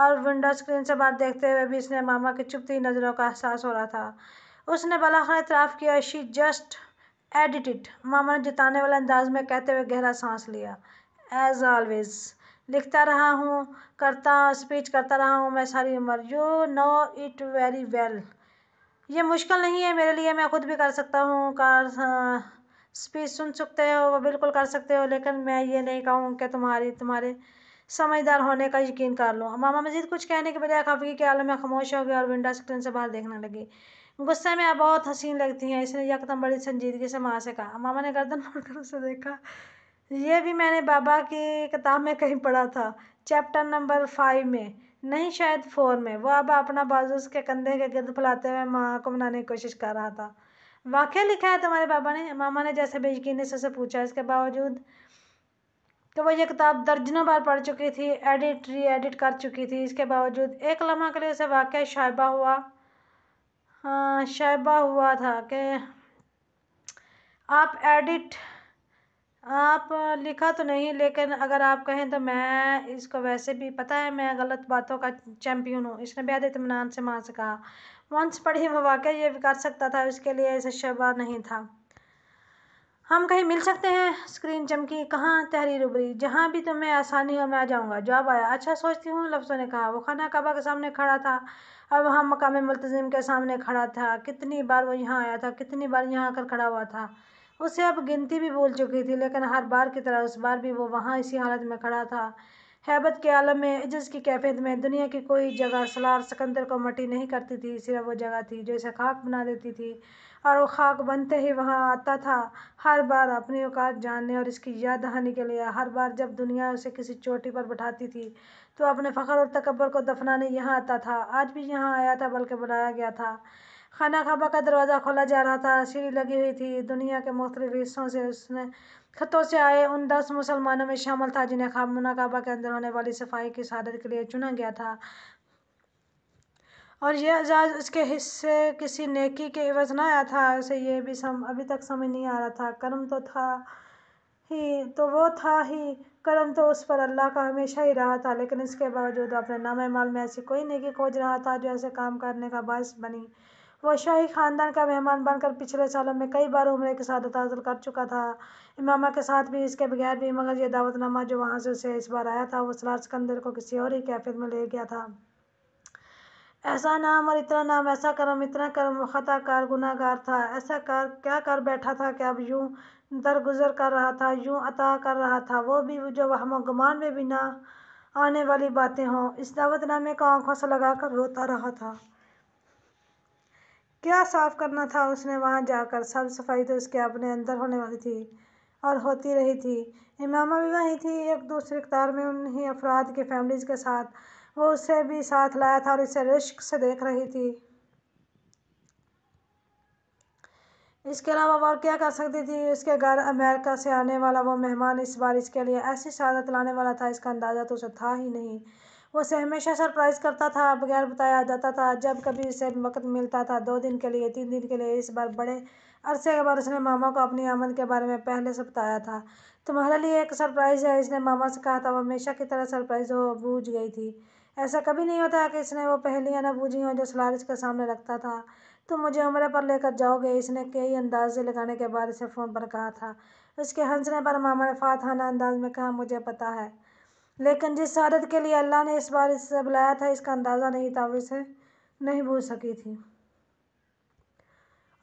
और विंडो स्क्रीन से बाहर देखते हुए भी इसने मामा की चुपती नज़रों का एहसास हो रहा था उसने बलाखर इतराफ़ किया शी जस्ट एडिटिड मामा ने जिताने वाले अंदाज में कहते हुए गहरा सांस लिया एज़ ऑलवेज़ लिखता रहा हूँ करता स्पीच करता रहा हूँ मैं सारी उम्र you know it very well ये मुश्किल नहीं है मेरे लिए मैं खुद भी कर सकता हूँ कार स्पीच हाँ, सुन सकते हो बिल्कुल कर सकते हो लेकिन मैं ये नहीं कहूँ कि तुम्हारी तुम्हारे समझदार होने का यकीन कर लो मामा मजीद कुछ कहने के बजाय खफगी के आलम में खामोश हो गया और विंडो स्क्रीन से बाहर देखने लगी गुस्से में आप बहुत हसीन लगती हैं इसने यकदम बड़ी संजीदगी से माँ से कहा मामा ने गर्दन मोड़कर उसे देखा ये भी मैंने बाबा की किताब में कहीं पढ़ा था चैप्टर नंबर फाइव में नहीं शायद फोर में वह अब अपना बाजू उसके कंधे के गिरद फुलाते हुए माँ को मनाने की कोशिश कर रहा था वाक्य लिखा है तुम्हारे पापा ने मामा ने जैसे बेयकीनी से उसे पूछा इसके बावजूद तो वो ये किताब दर्जनों बार पढ़ चुकी थी एडिट री एडिट कर चुकी थी इसके बावजूद एक लम्हा के लिए उसे वाक़ शायबा हुआ हाँ शायबा हुआ था कि आप एडिट आप लिखा तो नहीं लेकिन अगर आप कहें तो मैं इसको वैसे भी पता है मैं गलत बातों का चैम्पियन हूँ इसने बेहद इतमान से माँ से कहा वंश पढ़ी वो वाक़ ये कर सकता था उसके लिए ऐसे शबा नहीं था हम कहीं मिल सकते हैं स्क्रीन चमकी कहाँ तहरीर उबरी जहाँ भी तुम्हें तो आसानी हो मैं आ जाऊँगा जवाब आया अच्छा सोचती हूँ लफ्ज़ों ने कहा वो खाना कबा के सामने खड़ा था अब वहाँ मकाम मुलतजिम के सामने खड़ा था कितनी बार वो यहाँ आया था कितनी बार यहाँ आकर खड़ा हुआ था उसे अब गिनती भी भूल चुकी थी लेकिन हर बार की तरह उस बार भी वो वहाँ इसी हालत में खड़ा था हैबत के आलम में एजस की कैफियत में दुनिया की कोई जगह सलार सिकंदर को मटी नहीं करती थी सिर्फ वो जगह थी जो इसे खाक बना देती थी और वो खाक बनते ही वहाँ आता था हर बार अपनी औकात जानने और इसकी याद दहानी के लिए हर बार जब दुनिया उसे किसी चोटी पर बैठाती थी तो अपने फ़ख्र और तकबर को दफनाने यहाँ आता था आज भी यहाँ आया था बल्कि बुलाया गया था खाना ख़ाबा का दरवाज़ा खोला जा रहा था सीढ़ी लगी हुई थी दुनिया के मुख्तलिफ हिस्सों से उसने खतों से आए उन दस मुसलमानों में शामिल था जिन्हें खामुना काबा के अंदर होने वाली सफाई की शादत के लिए चुना गया था और यह एजाज़ उसके हिस्से किसी नेकी के एवज ना आया था उसे ये भी सम अभी तक समझ नहीं आ रहा था कर्म तो था ही तो वो था ही कर्म तो उस पर अल्लाह का हमेशा ही रहा था लेकिन इसके बावजूद अपने नाम माल में ऐसी कोई नेकी खोज रहा था जो ऐसे काम करने का बायस बनी वह शाही ख़ानदान का मेहमान बनकर पिछले सालों में कई बार उम्र के साथ हासिल कर चुका था इमामा के साथ भी इसके बगैर भी मगर यह दावतनामा जो वहाँ से उसे इस बार आया था वो सलार सिकंदर को किसी और ही कैफियत में ले गया था ऐसा नाम और इतना नाम ऐसा करम इतना करम खता कार गुनागार था ऐसा कर क्या कर बैठा था कि अब यूँ दरगुजर कर रहा था यूँ अता कर रहा था वो भी जो हम गुमान में भी ना आने वाली बातें हों इस दावतनामे को आंखों से लगा कर रोता रहा था क्या साफ करना था उसने वहाँ जाकर साफ सफाई तो उसके अपने अंदर होने वाली थी और होती रही थी इमामा भी वहीं थी एक दूसरे कतार में उन्हीं अफराद की फैमिलीज़ के साथ वो उसे भी साथ लाया था और इसे रिश्क से देख रही थी इसके अलावा और क्या कर सकती थी उसके घर अमेरिका से आने वाला वो मेहमान इस बार इसके लिए ऐसी शहादत लाने वाला था इसका अंदाज़ा तो उसे था ही नहीं उसे हमेशा सरप्राइज़ करता था बगैर बताया जाता था जब कभी उसे वक्त मिलता था दो दिन के लिए तीन दिन के लिए इस बार बड़े अरसे के बाद उसने मामा को अपनी आमद के बारे में पहले से बताया था तुम्हारे लिए एक सरप्राइज़ है इसने मामा से कहा था वो हमेशा की तरह सरप्राइज़ हो बूझ गई थी ऐसा कभी नहीं होता कि इसने वो पहलियाँ ना बूझी हों जो सलारिस के सामने रखता था तुम मुझे उम्र पर लेकर जाओगे इसने कई अंदाजे लगाने के बाद इसे फ़ोन पर कहा था उसके हंसने पर मामा ने फातहाना अंदाज में कहा मुझे पता है लेकिन जिस आदत के लिए अल्लाह ने इस बार इससे बुलाया था इसका अंदाज़ा नहीं था वो इसे नहीं भूल सकी थी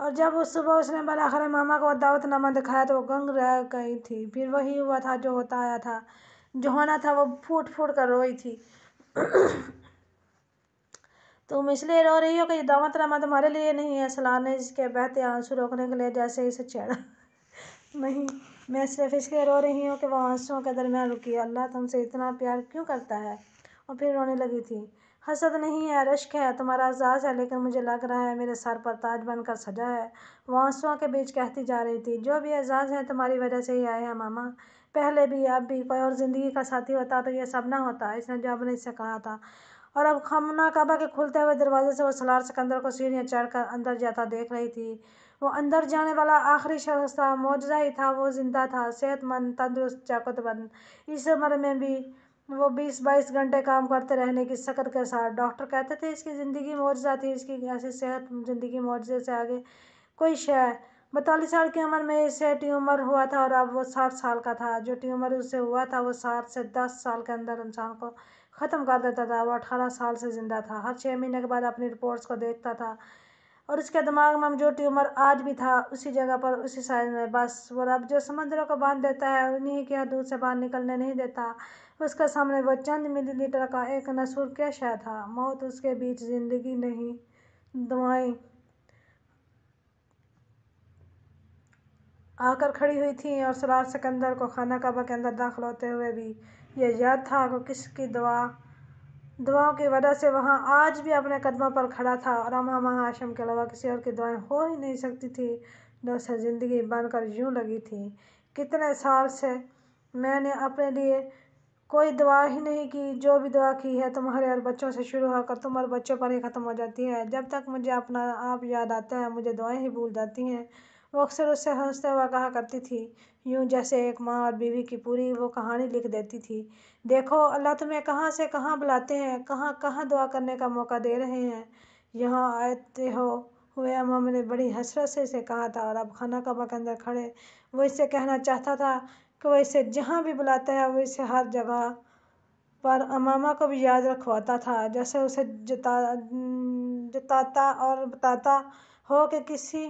और जब उस सुबह उसने बलाखर मामा को दावतनामा दिखाया तो वो गंग रह गई थी फिर वही हुआ था जो होता आया था जो होना था वो फूट फूट कर रोई थी तुम इसलिए रो रही हो कि दावतनामा तुम्हारे लिए नहीं है सलाह ने इसके बहते आंसू रोकने के लिए जैसे इसे छेड़ा नहीं मैं सिर्फ इसलिए रो रही हूँ कि वह आंसुओं के दरमियान रुकी अल्लाह तुमसे इतना प्यार क्यों करता है और फिर रोने लगी थी हसद नहीं है रश्क है तुम्हारा एजाज़ है लेकिन मुझे लग रहा है मेरे सर पर ताज बनकर सजा है वह आंसुओं के बीच कहती जा रही थी जो भी एजाज़ है तुम्हारी वजह से ही आए हैं मामा पहले भी अब भी कोई और ज़िंदगी का साथी होता तो यह सब ना होता इसने जब ने इससे कहा था और अब खमना काबा के खुलते हुए दरवाजे से वो सलार सिकंदर को सीढ़ियाँ चढ़कर अंदर जाता देख रही थी वो अंदर जाने वाला आखिरी शख्स था मौजा ही था वो ज़िंदा था सेहतमंद तंदुरुस्त चाकतमंद इस उम्र में भी वो बीस बाईस घंटे काम करते रहने की सकत के साथ डॉक्टर कहते थे इसकी ज़िंदगी मौजा थी इसकी ऐसी सेहत ज़िंदगी मौजे से आगे कोई शह बतालीस साल की उम्र में इसे ट्यूमर हुआ था और अब वो साठ साल का था जो ट्यूमर उससे हुआ था वो साठ से दस साल के अंदर इंसान को ख़त्म कर देता था वो अठारह साल से ज़िंदा था हर छः महीने के बाद अपनी रिपोर्ट्स को देखता था और उसके दिमाग में जो ट्यूमर आज भी था उसी जगह पर उसी साइज में बस वो रब जो समुद्रों को बांध देता है उन्हीं के हदूद से बाहर निकलने नहीं देता उसके सामने वो चंद मिलीलीटर का एक नसूर क्या था मौत उसके बीच जिंदगी नहीं दुआई आकर खड़ी हुई थी और सरार सिकंदर को खाना काबा के अंदर दाखिल होते हुए भी ये याद था कि किसकी दुआ दुआओं की वजह से वहाँ आज भी अपने कदमों पर खड़ा था और महा आश्रम के अलावा किसी और की दुआएं हो ही नहीं सकती थी जो उसे ज़िंदगी बनकर यूँ लगी थी कितने साल से मैंने अपने लिए कोई दुआ ही नहीं की जो भी दुआ की है तुम्हारे और बच्चों से शुरू होकर तुम और बच्चों पर ही ख़त्म हो जाती है जब तक मुझे अपना आप याद आता है मुझे दुआएँ ही भूल जाती हैं वो अक्सर उससे हंसते हुए कहा करती थी यूं जैसे एक माँ और बीवी की पूरी वो कहानी लिख देती थी देखो अल्लाह तुम्हें कहाँ से कहाँ बुलाते हैं कहाँ कहाँ दुआ करने का मौका दे रहे हैं यहाँ आते हो हुए अमामा ने बड़ी हसरत से इसे कहा था और अब खाना कबा के अंदर खड़े वो इसे कहना चाहता था कि वो इसे जहाँ भी बुलाता है वो इसे हर जगह पर अमामा को भी याद रखवाता था जैसे उसे जता जताता और बताता हो कि किसी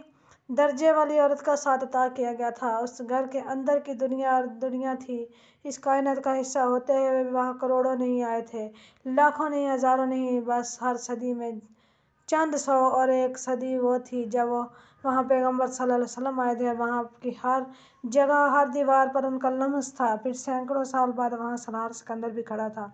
दर्जे वाली औरत का साथ अता किया गया था उस घर के अंदर की दुनिया और दुनिया थी इस कायनत का हिस्सा होते हुए वहाँ करोड़ों नहीं आए थे लाखों नहीं हज़ारों नहीं बस हर सदी में चंद सौ और एक सदी वो थी जब वो वहाँ पैगम्बर सल्लल्लाहु अलैहि वसल्लम आए थे वहाँ की हर जगह हर दीवार पर उनका लम्स था फिर सैकड़ों साल बाद वहाँ सरदार सिकंदर भी खड़ा था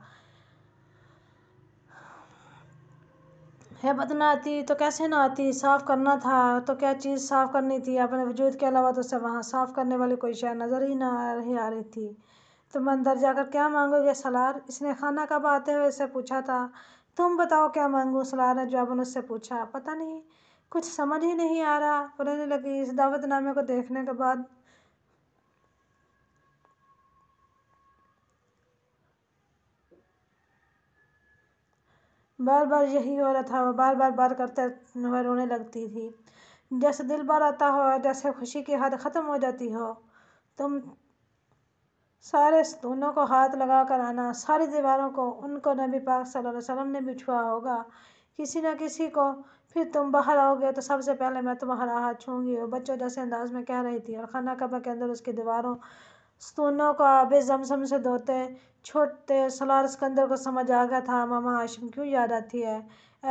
है बदना आती तो कैसे ना आती साफ़ करना था तो क्या चीज़ साफ़ करनी थी अपने वजूद के अलावा तो उसे वहाँ साफ़ करने वाली कोई शायद नज़र ही ना आ रही आ रही थी तो मैं अंदर जाकर क्या मांगोगे सलार इसने खाना कब आते हुए इसे पूछा था तुम बताओ क्या मांगो सलार ने जवाबन उससे पूछा पता नहीं कुछ समझ ही नहीं आ रहा बोलने लगी इस दावतनामे को देखने के बाद बार बार यही हो रहा था वो बार बार बार करते हुए रोने लगती थी जैसे दिल भर आता हो जैसे खुशी की हद ख़त्म हो जाती हो तुम सारे दोनों को हाथ लगा कर आना सारी दीवारों को उनको नबी पाक सल्लल्लाहु अलैहि वसल्लम ने भी छुआ होगा किसी न किसी को फिर तुम बाहर आओगे तो सबसे पहले मैं तुम्हारा हाथ छूँगी और बच्चों जैसे अंदाज में कह रही थी और खाना कबा के अंदर उसकी दीवारों स्तूनों को आबे जमसम से धोते छोटे सलार सिकंदर को समझ आ गया था मामा हाशिम क्यों याद आती है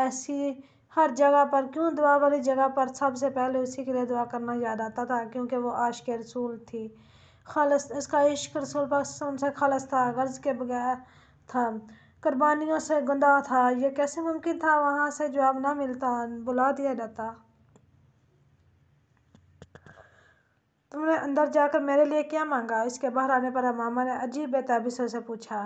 ऐसी हर जगह पर क्यों दुआ वाली जगह पर सबसे पहले उसी के लिए दुआ करना याद आता था क्योंकि वो के रसूल थी खालस इसका इश्क रसूल पाकिस्तान से खालस था गर्ज के बगैर था कुर्बानियों से गुंदा था यह कैसे मुमकिन था वहाँ से जवाब ना मिलता बुला दिया जाता तुमने अंदर जाकर मेरे लिए क्या मांगा इसके बाहर आने पर मामा ने अजीब बेताबी से उसे पूछा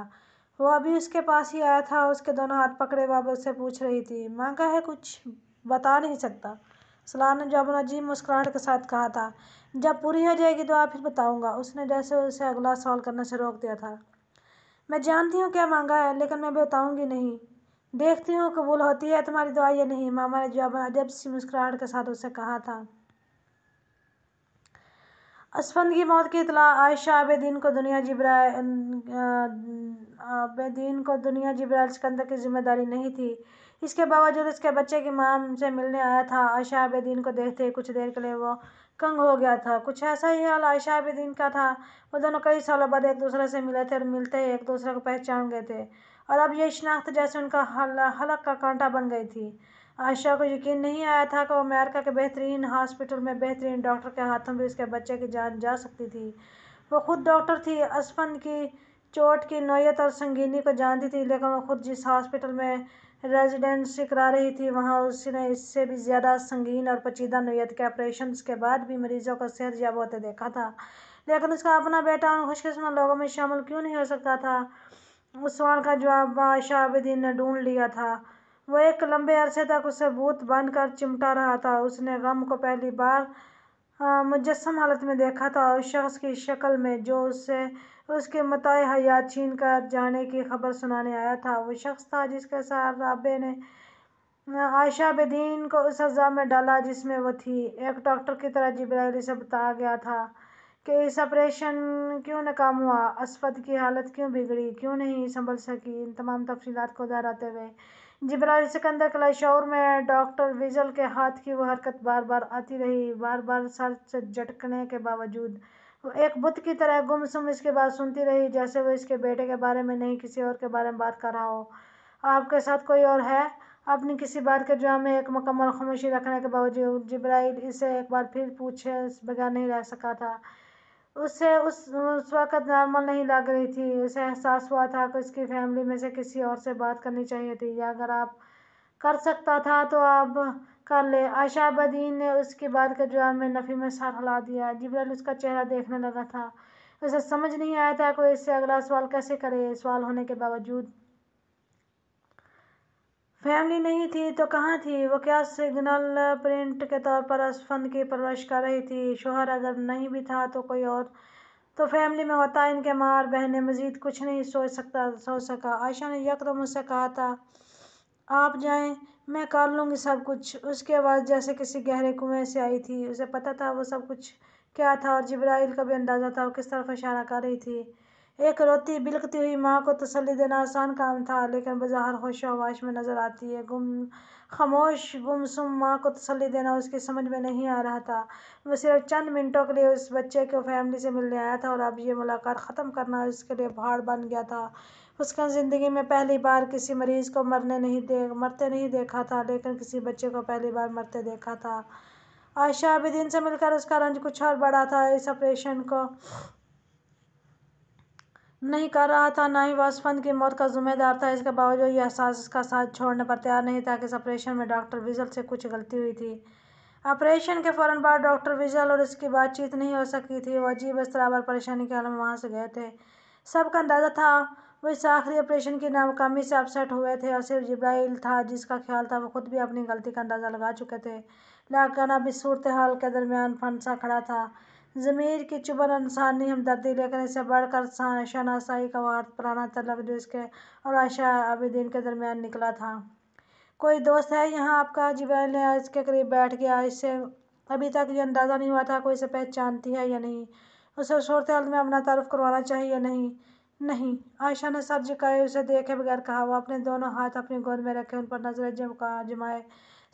वो अभी उसके पास ही आया था उसके दोनों हाथ पकड़े वह उससे पूछ रही थी मांगा है कुछ बता नहीं सकता सलाह ने जवाबन अजीब मुस्कुराहट के साथ कहा था जब पूरी हो जाएगी तो आप फिर बताऊंगा उसने जैसे उसे अगला सवाल करने से रोक दिया था मैं जानती हूँ क्या मांगा है लेकिन मैं बताऊँगी नहीं देखती हूँ कबूल होती है तुम्हारी दुआ या नहीं मामा ने जवाबन अजब सी मुस्कुराहट के साथ उसे कहा था असफंद की मौत की इतला आयशा आबेदीन को दुनिया जबरा आबेदीन को दुनिया जबरा सिकंदर की जिम्मेदारी नहीं थी इसके बावजूद इसके बच्चे की माँ से मिलने आया था आयशा आबेदीन को देखते कुछ देर के लिए वो कंग हो गया था कुछ ऐसा ही हाल आयशा आबेदीन का था वो दोनों कई सालों बाद एक दूसरे से मिले थे और मिलते ही एक दूसरे को पहचान गए थे और अब ये शनाख्त जैसे उनका हल हलक का कांटा बन गई थी आयशा को यकीन नहीं आया था कि वह अमेरिका के बेहतरीन हॉस्पिटल में बेहतरीन डॉक्टर के हाथों में उसके बच्चे की जान जा सकती थी वो खुद डॉक्टर थी असफन की चोट की नोयत और संगीनी को जानती थी लेकिन वो खुद जिस हॉस्पिटल में रेजिडेंसी करा रही थी वहाँ उसने इससे भी ज़्यादा संगीन और पचीदा नोयत के ऑपरेशन के बाद भी मरीज़ों को सेहत याब होते देखा था लेकिन उसका अपना बेटा उन खुशकस्मत लोगों में शामिल क्यों नहीं हो सकता था उस सवाल का जवाब बादशाह आबदीन ने ढूंढ लिया था वह एक लंबे अरसे तक उसे भूत कर चिमटा रहा था उसने गम को पहली बार मुजस्म हालत में देखा था उस शख्स की शक्ल में जो उससे उसके मताए हयात छीन कर जाने की खबर सुनाने आया था वो शख्स था जिसके साथ राबे ने आयशा बेदीन को उस अजा में डाला जिसमें वो थी एक डॉक्टर की तरह जिब्राइली से बताया गया था कि इस ऑपरेशन क्यों नाकाम हुआ अस्पत की हालत क्यों बिगड़ी क्यों नहीं संभल सकी इन तमाम तफसीत को दोहराते हुए जिब्राइल सिकंदर के शोर में डॉक्टर विजल के हाथ की वह हरकत बार बार आती रही बार बार सर से झटकने के बावजूद एक बुत की तरह गुमसुम इसके बात सुनती रही जैसे वो इसके बेटे के बारे में नहीं किसी और के बारे में बात कर रहा हो आपके साथ कोई और है अपनी किसी बात के जवाब में एक मुकम्मल खामोशी रखने के बावजूद जिब्राइल इसे एक बार फिर पूछे बगैर नहीं रह सका था उसे उस उस वक़्त नॉर्मल नहीं लग रही थी उसे एहसास हुआ था कि उसकी फैमिली में से किसी और से बात करनी चाहिए थी या अगर आप कर सकता था तो आप कर ले आशा बदीन ने उसकी बात के जवाब में नफ़ी में सर हिला दिया जिब्राइल उसका चेहरा देखने लगा था उसे समझ नहीं आया था कोई इससे अगला सवाल कैसे करे सवाल होने के बावजूद फैमिली नहीं थी तो कहाँ थी वो क्या सिग्नल प्रिंट के तौर पर असफंद की परवरिश कर रही थी शोहर अगर नहीं भी था तो कोई और तो फैमिली में होता इनके मार बहने मज़ीद कुछ नहीं सोच सकता सोच सका आयशा ने यकदम मुझसे कहा था आप जाएं मैं कर लूँगी सब कुछ उसकी आवाज़ जैसे किसी गहरे कुएं से आई थी उसे पता था वो सब कुछ क्या था और जब्राइल का भी अंदाज़ा था वो किस तरफ इशारा कर रही थी एक रोती बिलकती हुई माँ को तसली देना आसान काम था लेकिन बाजार होशोहवास में नज़र आती है गुम खामोश गुमसुम माँ को तसली देना उसकी समझ में नहीं आ रहा था वह सिर्फ चंद मिनटों के लिए उस बच्चे को फैमिली से मिलने आया था और अब ये मुलाकात ख़त्म करना उसके लिए भाड़ बन गया था उसका ज़िंदगी में पहली बार किसी मरीज़ को मरने नहीं दे मरते नहीं देखा था लेकिन किसी बच्चे को पहली बार मरते देखा था आयशा अभी दिन से मिलकर उसका रंज कुछ और बड़ा था इस ऑपरेशन को नहीं कर रहा था ना ही वह की मौत का जुम्मेदार था इसके बावजूद यह एहसास इसका साथ छोड़ने पर तैयार नहीं था कि इस ऑपरेशन में डॉक्टर विजल से कुछ गलती हुई थी ऑपरेशन के फ़ौरन बाद डॉक्टर विजल और इसकी बातचीत नहीं हो सकी थी वह अजीब इसतराब और परेशानी के आलम वहाँ से गए थे सबका अंदाज़ा था वो इस आखिरी ऑपरेशन की नाकामी से अपसेट हुए थे और सिर्फ जिब्राइल था जिसका ख्याल था वो खुद भी अपनी गलती का अंदाज़ा लगा चुके थे लाकाना भी सूरत हाल के दरमियान फंसा खड़ा था ज़मीर की चुभन नहीं हमदर्दी लेकिन इसे बढ़कर शनासाई का वाद पुराना जो के और आशा आबिदीन के दरमियान निकला था कोई दोस्त है यहाँ आपका जिब्राइल इसके करीब बैठ गया इससे अभी तक ये अंदाज़ा नहीं हुआ था कोई इसे पहचानती है या नहीं उसे सूरत हाल में अपना तारफ़ करवाना चाहिए या नहीं नहीं आयशा ने सर झुकाए उसे देखे बगैर कहा वो अपने दोनों हाथ अपनी गोद में रखे उन पर नजर जमका जमाए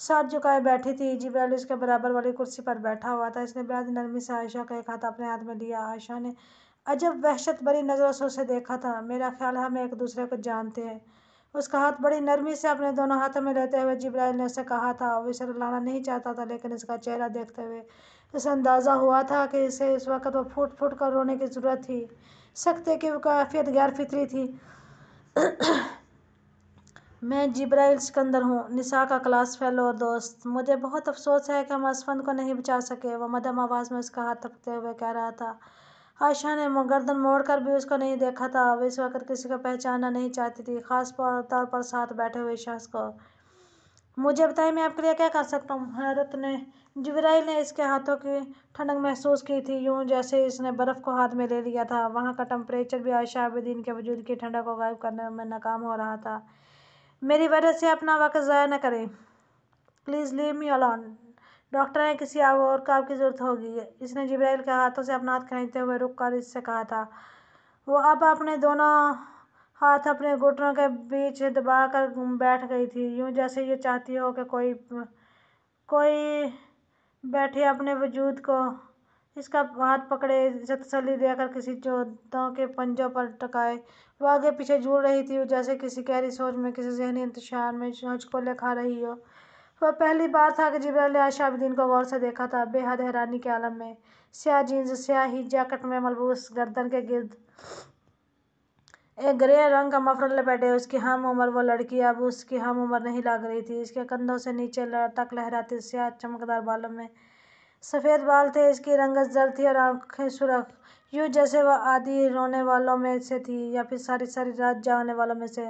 सर झुकाए बैठी थी इजराइल उसके बराबर वाली कुर्सी पर बैठा हुआ था इसने बेहद नरमी से आयशा का एक हाथ अपने हाथ में लिया आयशा ने अजब वहशत भरी नज़रों से उसे देखा था मेरा ख्याल है हम एक दूसरे को जानते हैं उसका हाथ बड़ी नरमी से अपने दोनों हाथों में लेते हुए जिब्राइल ने उसे कहा था वो इसे रुलाना नहीं चाहता था लेकिन इसका चेहरा देखते हुए उसे अंदाज़ा हुआ था कि इसे इस वक्त वो फूट फूट कर रोने की ज़रूरत थी सख्ते की काफियत गैर फितरी थी मैं जिब्राइल सिकंदर हूँ निशा का क्लास फेलो और दोस्त मुझे बहुत अफसोस है कि हम असफन को नहीं बचा सके वह मदम आवाज़ में उसका हाथ थपते हुए कह रहा था आयशा ने गर्दन मोड़कर भी उसको नहीं देखा था वह इस वक्त किसी को पहचानना नहीं चाहती थी खास तौर पर साथ बैठे हुए शख्स को मुझे बताए मैं आपके लिए क्या कर सकता हूँ हैरत ने जबराइल ने इसके हाथों की ठंडक महसूस की थी यूं जैसे इसने बर्फ़ को हाथ में ले लिया था वहाँ का टम्परेचर भी आयशा आबदीन के वजूद की ठंडक को गायब करने में नाकाम हो रहा था मेरी वजह से अपना वक्त ज़ाया ना करें please leave me alone doctor हैं किसी और को आपकी ज़रूरत होगी इसने जब्राइल के हाथों से अपना हाथ खींचते हुए रुक कर इससे कहा था वो अब अपने दोनों हाथ अपने घुटनों के बीच दबा कर बैठ गई थी यूं जैसे ये चाहती हो कि कोई कोई बैठे अपने वजूद को इसका हाथ पकड़े इसे तसली देकर किसी जोतों के पंजों पर टकाए वो आगे पीछे झूल रही थी जैसे किसी गहरी सोच में किसी जहनी इंतशार में सोच को लिखा रही हो वह पहली बार था कि जबरील आशाबुद्दीन को गौर से देखा था बेहद हैरानी के आलम में स्याह जीन्स स्याही जैकेट में मलबूस गर्दन के गिर्द एक ग्रे रंग का मफरल लपेटे उसकी हम उम्र वो लड़की अब उसकी हम उम्र नहीं लग रही थी इसके कंधों से नीचे तक लहराती स्याह चमकदार बालों में सफ़ेद बाल थे इसकी रंगत जर्द थी और आँखें सुरख यूँ जैसे वह आदि रोने वालों में से थी या फिर सारी सारी रात जाने वालों में से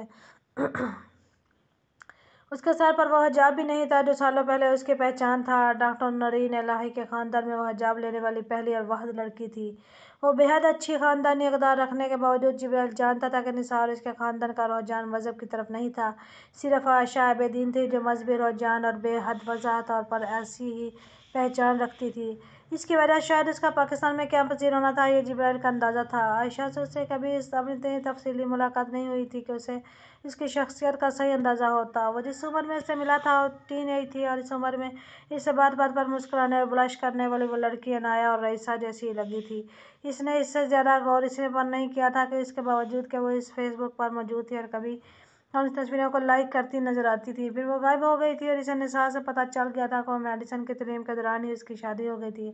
उसके सर पर वह हजाब भी नहीं था जो सालों पहले उसकी पहचान था डॉक्टर नरीन इलाही के ख़ानदान में वह हजाब लेने वाली पहली और वाहद लड़की थी वो बेहद अच्छी ख़ानदानी अकदार रखने के बावजूद जबरैल जानता था कि निसार इसके ख़ानदान का रुझान मज़हब की तरफ नहीं था सिर्फ आशा आबेदीन थी जो मजहबी रुझान और बेहद वजाहत तौर पर ऐसी ही पहचान रखती थी इसकी वजह शायद उसका पाकिस्तान में कैंप जीरो होना था ये जिब्राइल का अंदाज़ा था आयशा से उसे कभी इस इतनी तफसली मुलाकात नहीं हुई थी कि उसे इसकी शख्सियत का सही अंदाज़ा होता वो जिस उम्र में इससे मिला था वो टीन एज थी और इस उम्र में इससे बात बात पर मुस्कुराने और ब्लश करने वाली वो लड़की अनाया और रईसा जैसी लगी थी इसने इससे ज़्यादा गौर इसने पर नहीं किया था कि इसके बावजूद कि वो इस फेसबुक पर मौजूद थी और कभी तो हम इस तस्वीरों को लाइक करती नजर आती थी फिर वो गायब हो गई थी और इसे निशा से पता चल गया था कौम मेडिसन के तरीम के दौरान ही उसकी शादी हो गई थी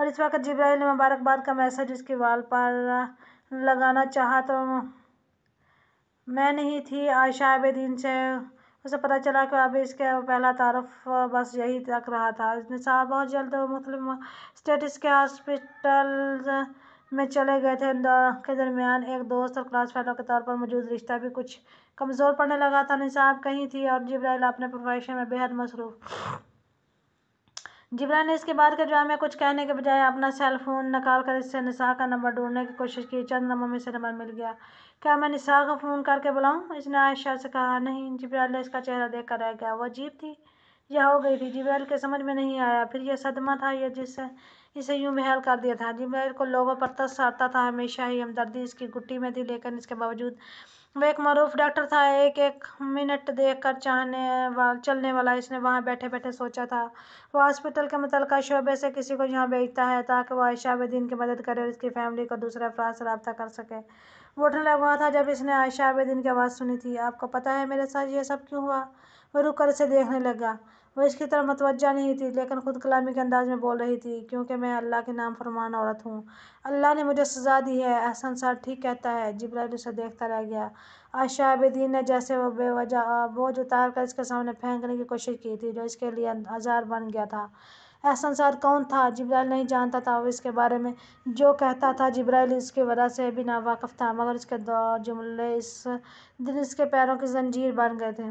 और इस वक्त जब्राइल ने मुबारकबाद का मैसेज उसके वाल पर लगाना चाहा तो मैं नहीं थी आयशा आबेदीन से उसे पता चला कि अभी इसका पहला तारफ़ बस यही तक रहा था इसने बहुत जल्द मुख्तलिम स्टेटस के हॉस्पिटल में चले गए थे इंदौर के दरमियान एक दोस्त और क्लास फैलो के तौर पर मौजूद रिश्ता भी कुछ कमज़ोर पड़ने लगा था निसाब कहीं थी और जिब्राइल अपने प्रोफेशन में बेहद मसरूफ़ जिब्रान ने इसके बाद के में कुछ कहने के बजाय अपना सेल फोन निकाल कर इससे निशा का नंबर ढूंढने की कोशिश की चंद नंबर में से नंबर मिल गया क्या मैं निशा को फ़ोन करके बुलाऊं इसने आयशा से कहा नहीं जिब्राइल ने इसका चेहरा देख कर रह गया वो अजीब थी यह हो गई थी जिब्राइल के समझ में नहीं आया फिर यह सदमा था यह जिससे इसे यूं बहल कर दिया था जिब्राइल को लोगों पर तस आता था हमेशा ही हमदर्दी इसकी गुट्टी में थी लेकिन इसके बावजूद वह एक मरूफ डॉक्टर था एक एक मिनट कर चाहने वा चलने वाला इसने वहाँ बैठे बैठे सोचा था वह हॉस्पिटल के मुतलक शोबे से किसी को यहाँ भेजता है ताकि वह आयशा आबेदीन की मदद करे और इसकी फैमिली को दूसरे अफराद से रबता कर सके वो उठने लगा था जब इसने आयशा आबेदीन की आवाज़ सुनी थी आपको पता है मेरे साथ ये सब क्यों हुआ वह रुक कर इसे देखने लगा वह इसकी तरह मतवजा नहीं थी लेकिन खुद कलामी के अंदाज़ में बोल रही थी क्योंकि मैं अल्लाह के नाम फरमान औरत हूँ अल्लाह ने मुझे सज़ा दी है अहसन सर ठीक कहता है जिब्राइल उसे देखता रह गया आशा बदीन ने जैसे वह बेवजह बोझ उतार कर इसके सामने फेंकने की कोशिश की थी जो इसके लिए आज़ार बन गया था अहसन सर कौन था जिब्राइल नहीं जानता था वो इसके बारे में जो कहता था जिब्राइल इसकी वजह से भी नावाकफ़ था मगर इसके दो जुमले इस दिन इसके पैरों की जंजीर बन गए थे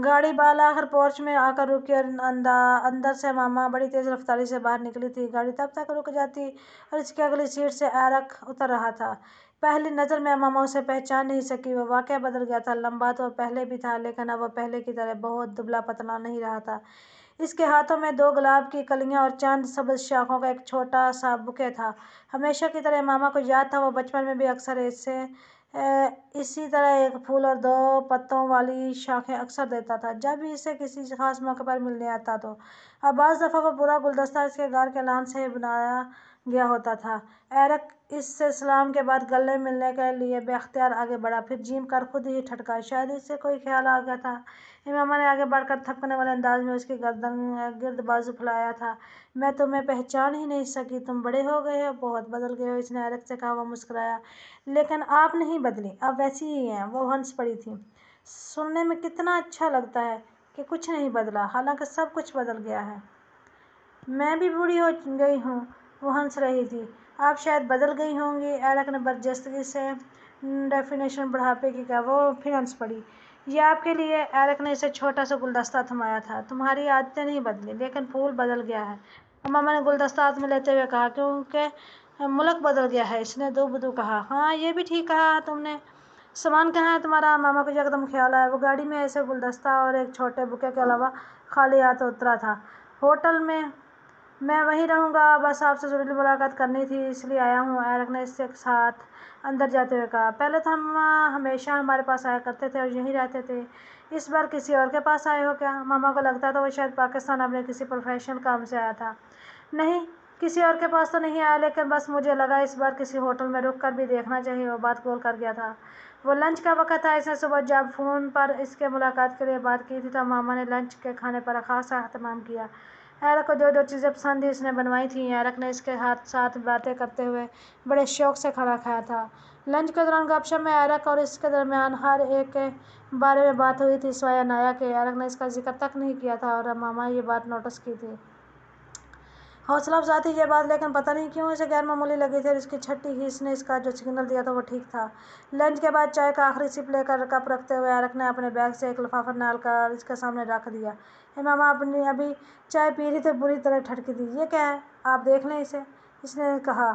गाड़ी बाला आकर पोर्च में आकर रुकी और अंदा अंदर से मामा बड़ी तेज़ रफ्तारी से बाहर निकली थी गाड़ी तब तक रुक जाती और इसके अगली सीट से एरक उतर रहा था पहली नज़र में मामा उसे पहचान नहीं सकी वह वाक़ बदल गया था लंबा तो पहले भी था लेकिन अब वह पहले की तरह बहुत दुबला पतला नहीं रहा था इसके हाथों में दो गुलाब की कलियां और चांद सब्ज शाखों का एक छोटा सा बुके था हमेशा की तरह मामा को याद था वह बचपन में भी अक्सर ऐसे इसी तरह एक फूल और दो पत्तों वाली शाखें अक्सर देता था जब भी इसे किसी ख़ास मौके पर मिलने आता तो अब बाज़ दफ़ा वह पूरा गुलदस्ता इसके गार के लान से बनाया गया होता था एरक इससे सलाम के बाद गले मिलने के लिए बेख्तियार आगे बढ़ा फिर जीम कर खुद ही ठटका शायद इससे कोई ख्याल आ गया था इमामा ने आगे बढ़कर थपकने वाले अंदाज में उसकी गर्दन गिर्द बाजू फैलाया था मैं तुम्हें पहचान ही नहीं सकी तुम बड़े हो गए हो बहुत बदल गए हो इसने अलग से कहा वह मुस्कराया लेकिन आप नहीं बदली अब वैसी ही हैं वो हंस पड़ी थी सुनने में कितना अच्छा लगता है कि कुछ नहीं बदला हालांकि सब कुछ बदल गया है मैं भी बूढ़ी हो गई हूँ वो हंस रही थी आप शायद बदल गई होंगी एलक ने बरजस्तगी से डेफिनेशन बढ़ापे की कहा वो फिर हंस पड़ी ये आपके लिए एरक ने इसे छोटा सा गुलदस्ता थमाया था तुम्हारी आदतें नहीं बदली लेकिन फूल बदल गया है मामा ने गुलदस्ता हाथ में लेते हुए कहा क्योंकि मुल्क बदल गया है इसने दो बदू कहा हाँ ये भी ठीक कहा तुमने सामान कहाँ है तुम्हारा मामा को एकदम ख्याल आया वो गाड़ी में ऐसे गुलदस्ता और एक छोटे बुके के अलावा खाली हाथ उतरा था होटल में मैं वहीं रहूँगा बस आपसे ज़रूरी मुलाकात करनी थी इसलिए आया हूँ एरक ने इसके साथ अंदर जाते हुए कहा पहले तो हम हमेशा हमारे पास आया करते थे और यहीं रहते थे इस बार किसी और के पास आए हो क्या मामा को लगता था वो शायद पाकिस्तान अपने किसी प्रोफेशनल काम से आया था नहीं किसी और के पास तो नहीं आया लेकिन बस मुझे लगा इस बार किसी होटल में रुक कर भी देखना चाहिए वो बात गोल कर गया था वो लंच का वक्त था इसने सुबह जब फ़ोन पर इसके मुलाकात के लिए बात की थी तो मामा ने लंच के खाने पर खास अहतमाम किया ऐरक को जो जो चीज़ें पसंद थी उसने बनवाई थी ऐरक ने इसके हाथ साथ बातें करते हुए बड़े शौक़ से खाना खाया था लंच के दौरान गपशप में ऐरक और इसके दरमियान हर एक के बारे में बात हुई थी सिवाय नाया के ऐरक ने इसका जिक्र तक नहीं किया था और मामा ये बात नोटिस की थी हौसला अफजा थी ये बात लेकिन पता नहीं क्यों इसे गैर मामूली लगी थी और इसकी छठी ही इसने इसका जो सिग्नल दिया था वो ठीक था लंच के बाद चाय का आखिरी सिप लेकर कप रखते हुए ऐरक ने अपने बैग से एक लफाफा नाल कर इसके सामने रख दिया है मामा आपने अभी चाय पी रही थी बुरी तरह ठड़क दी ये क्या है आप देख लें इसे इसने कहा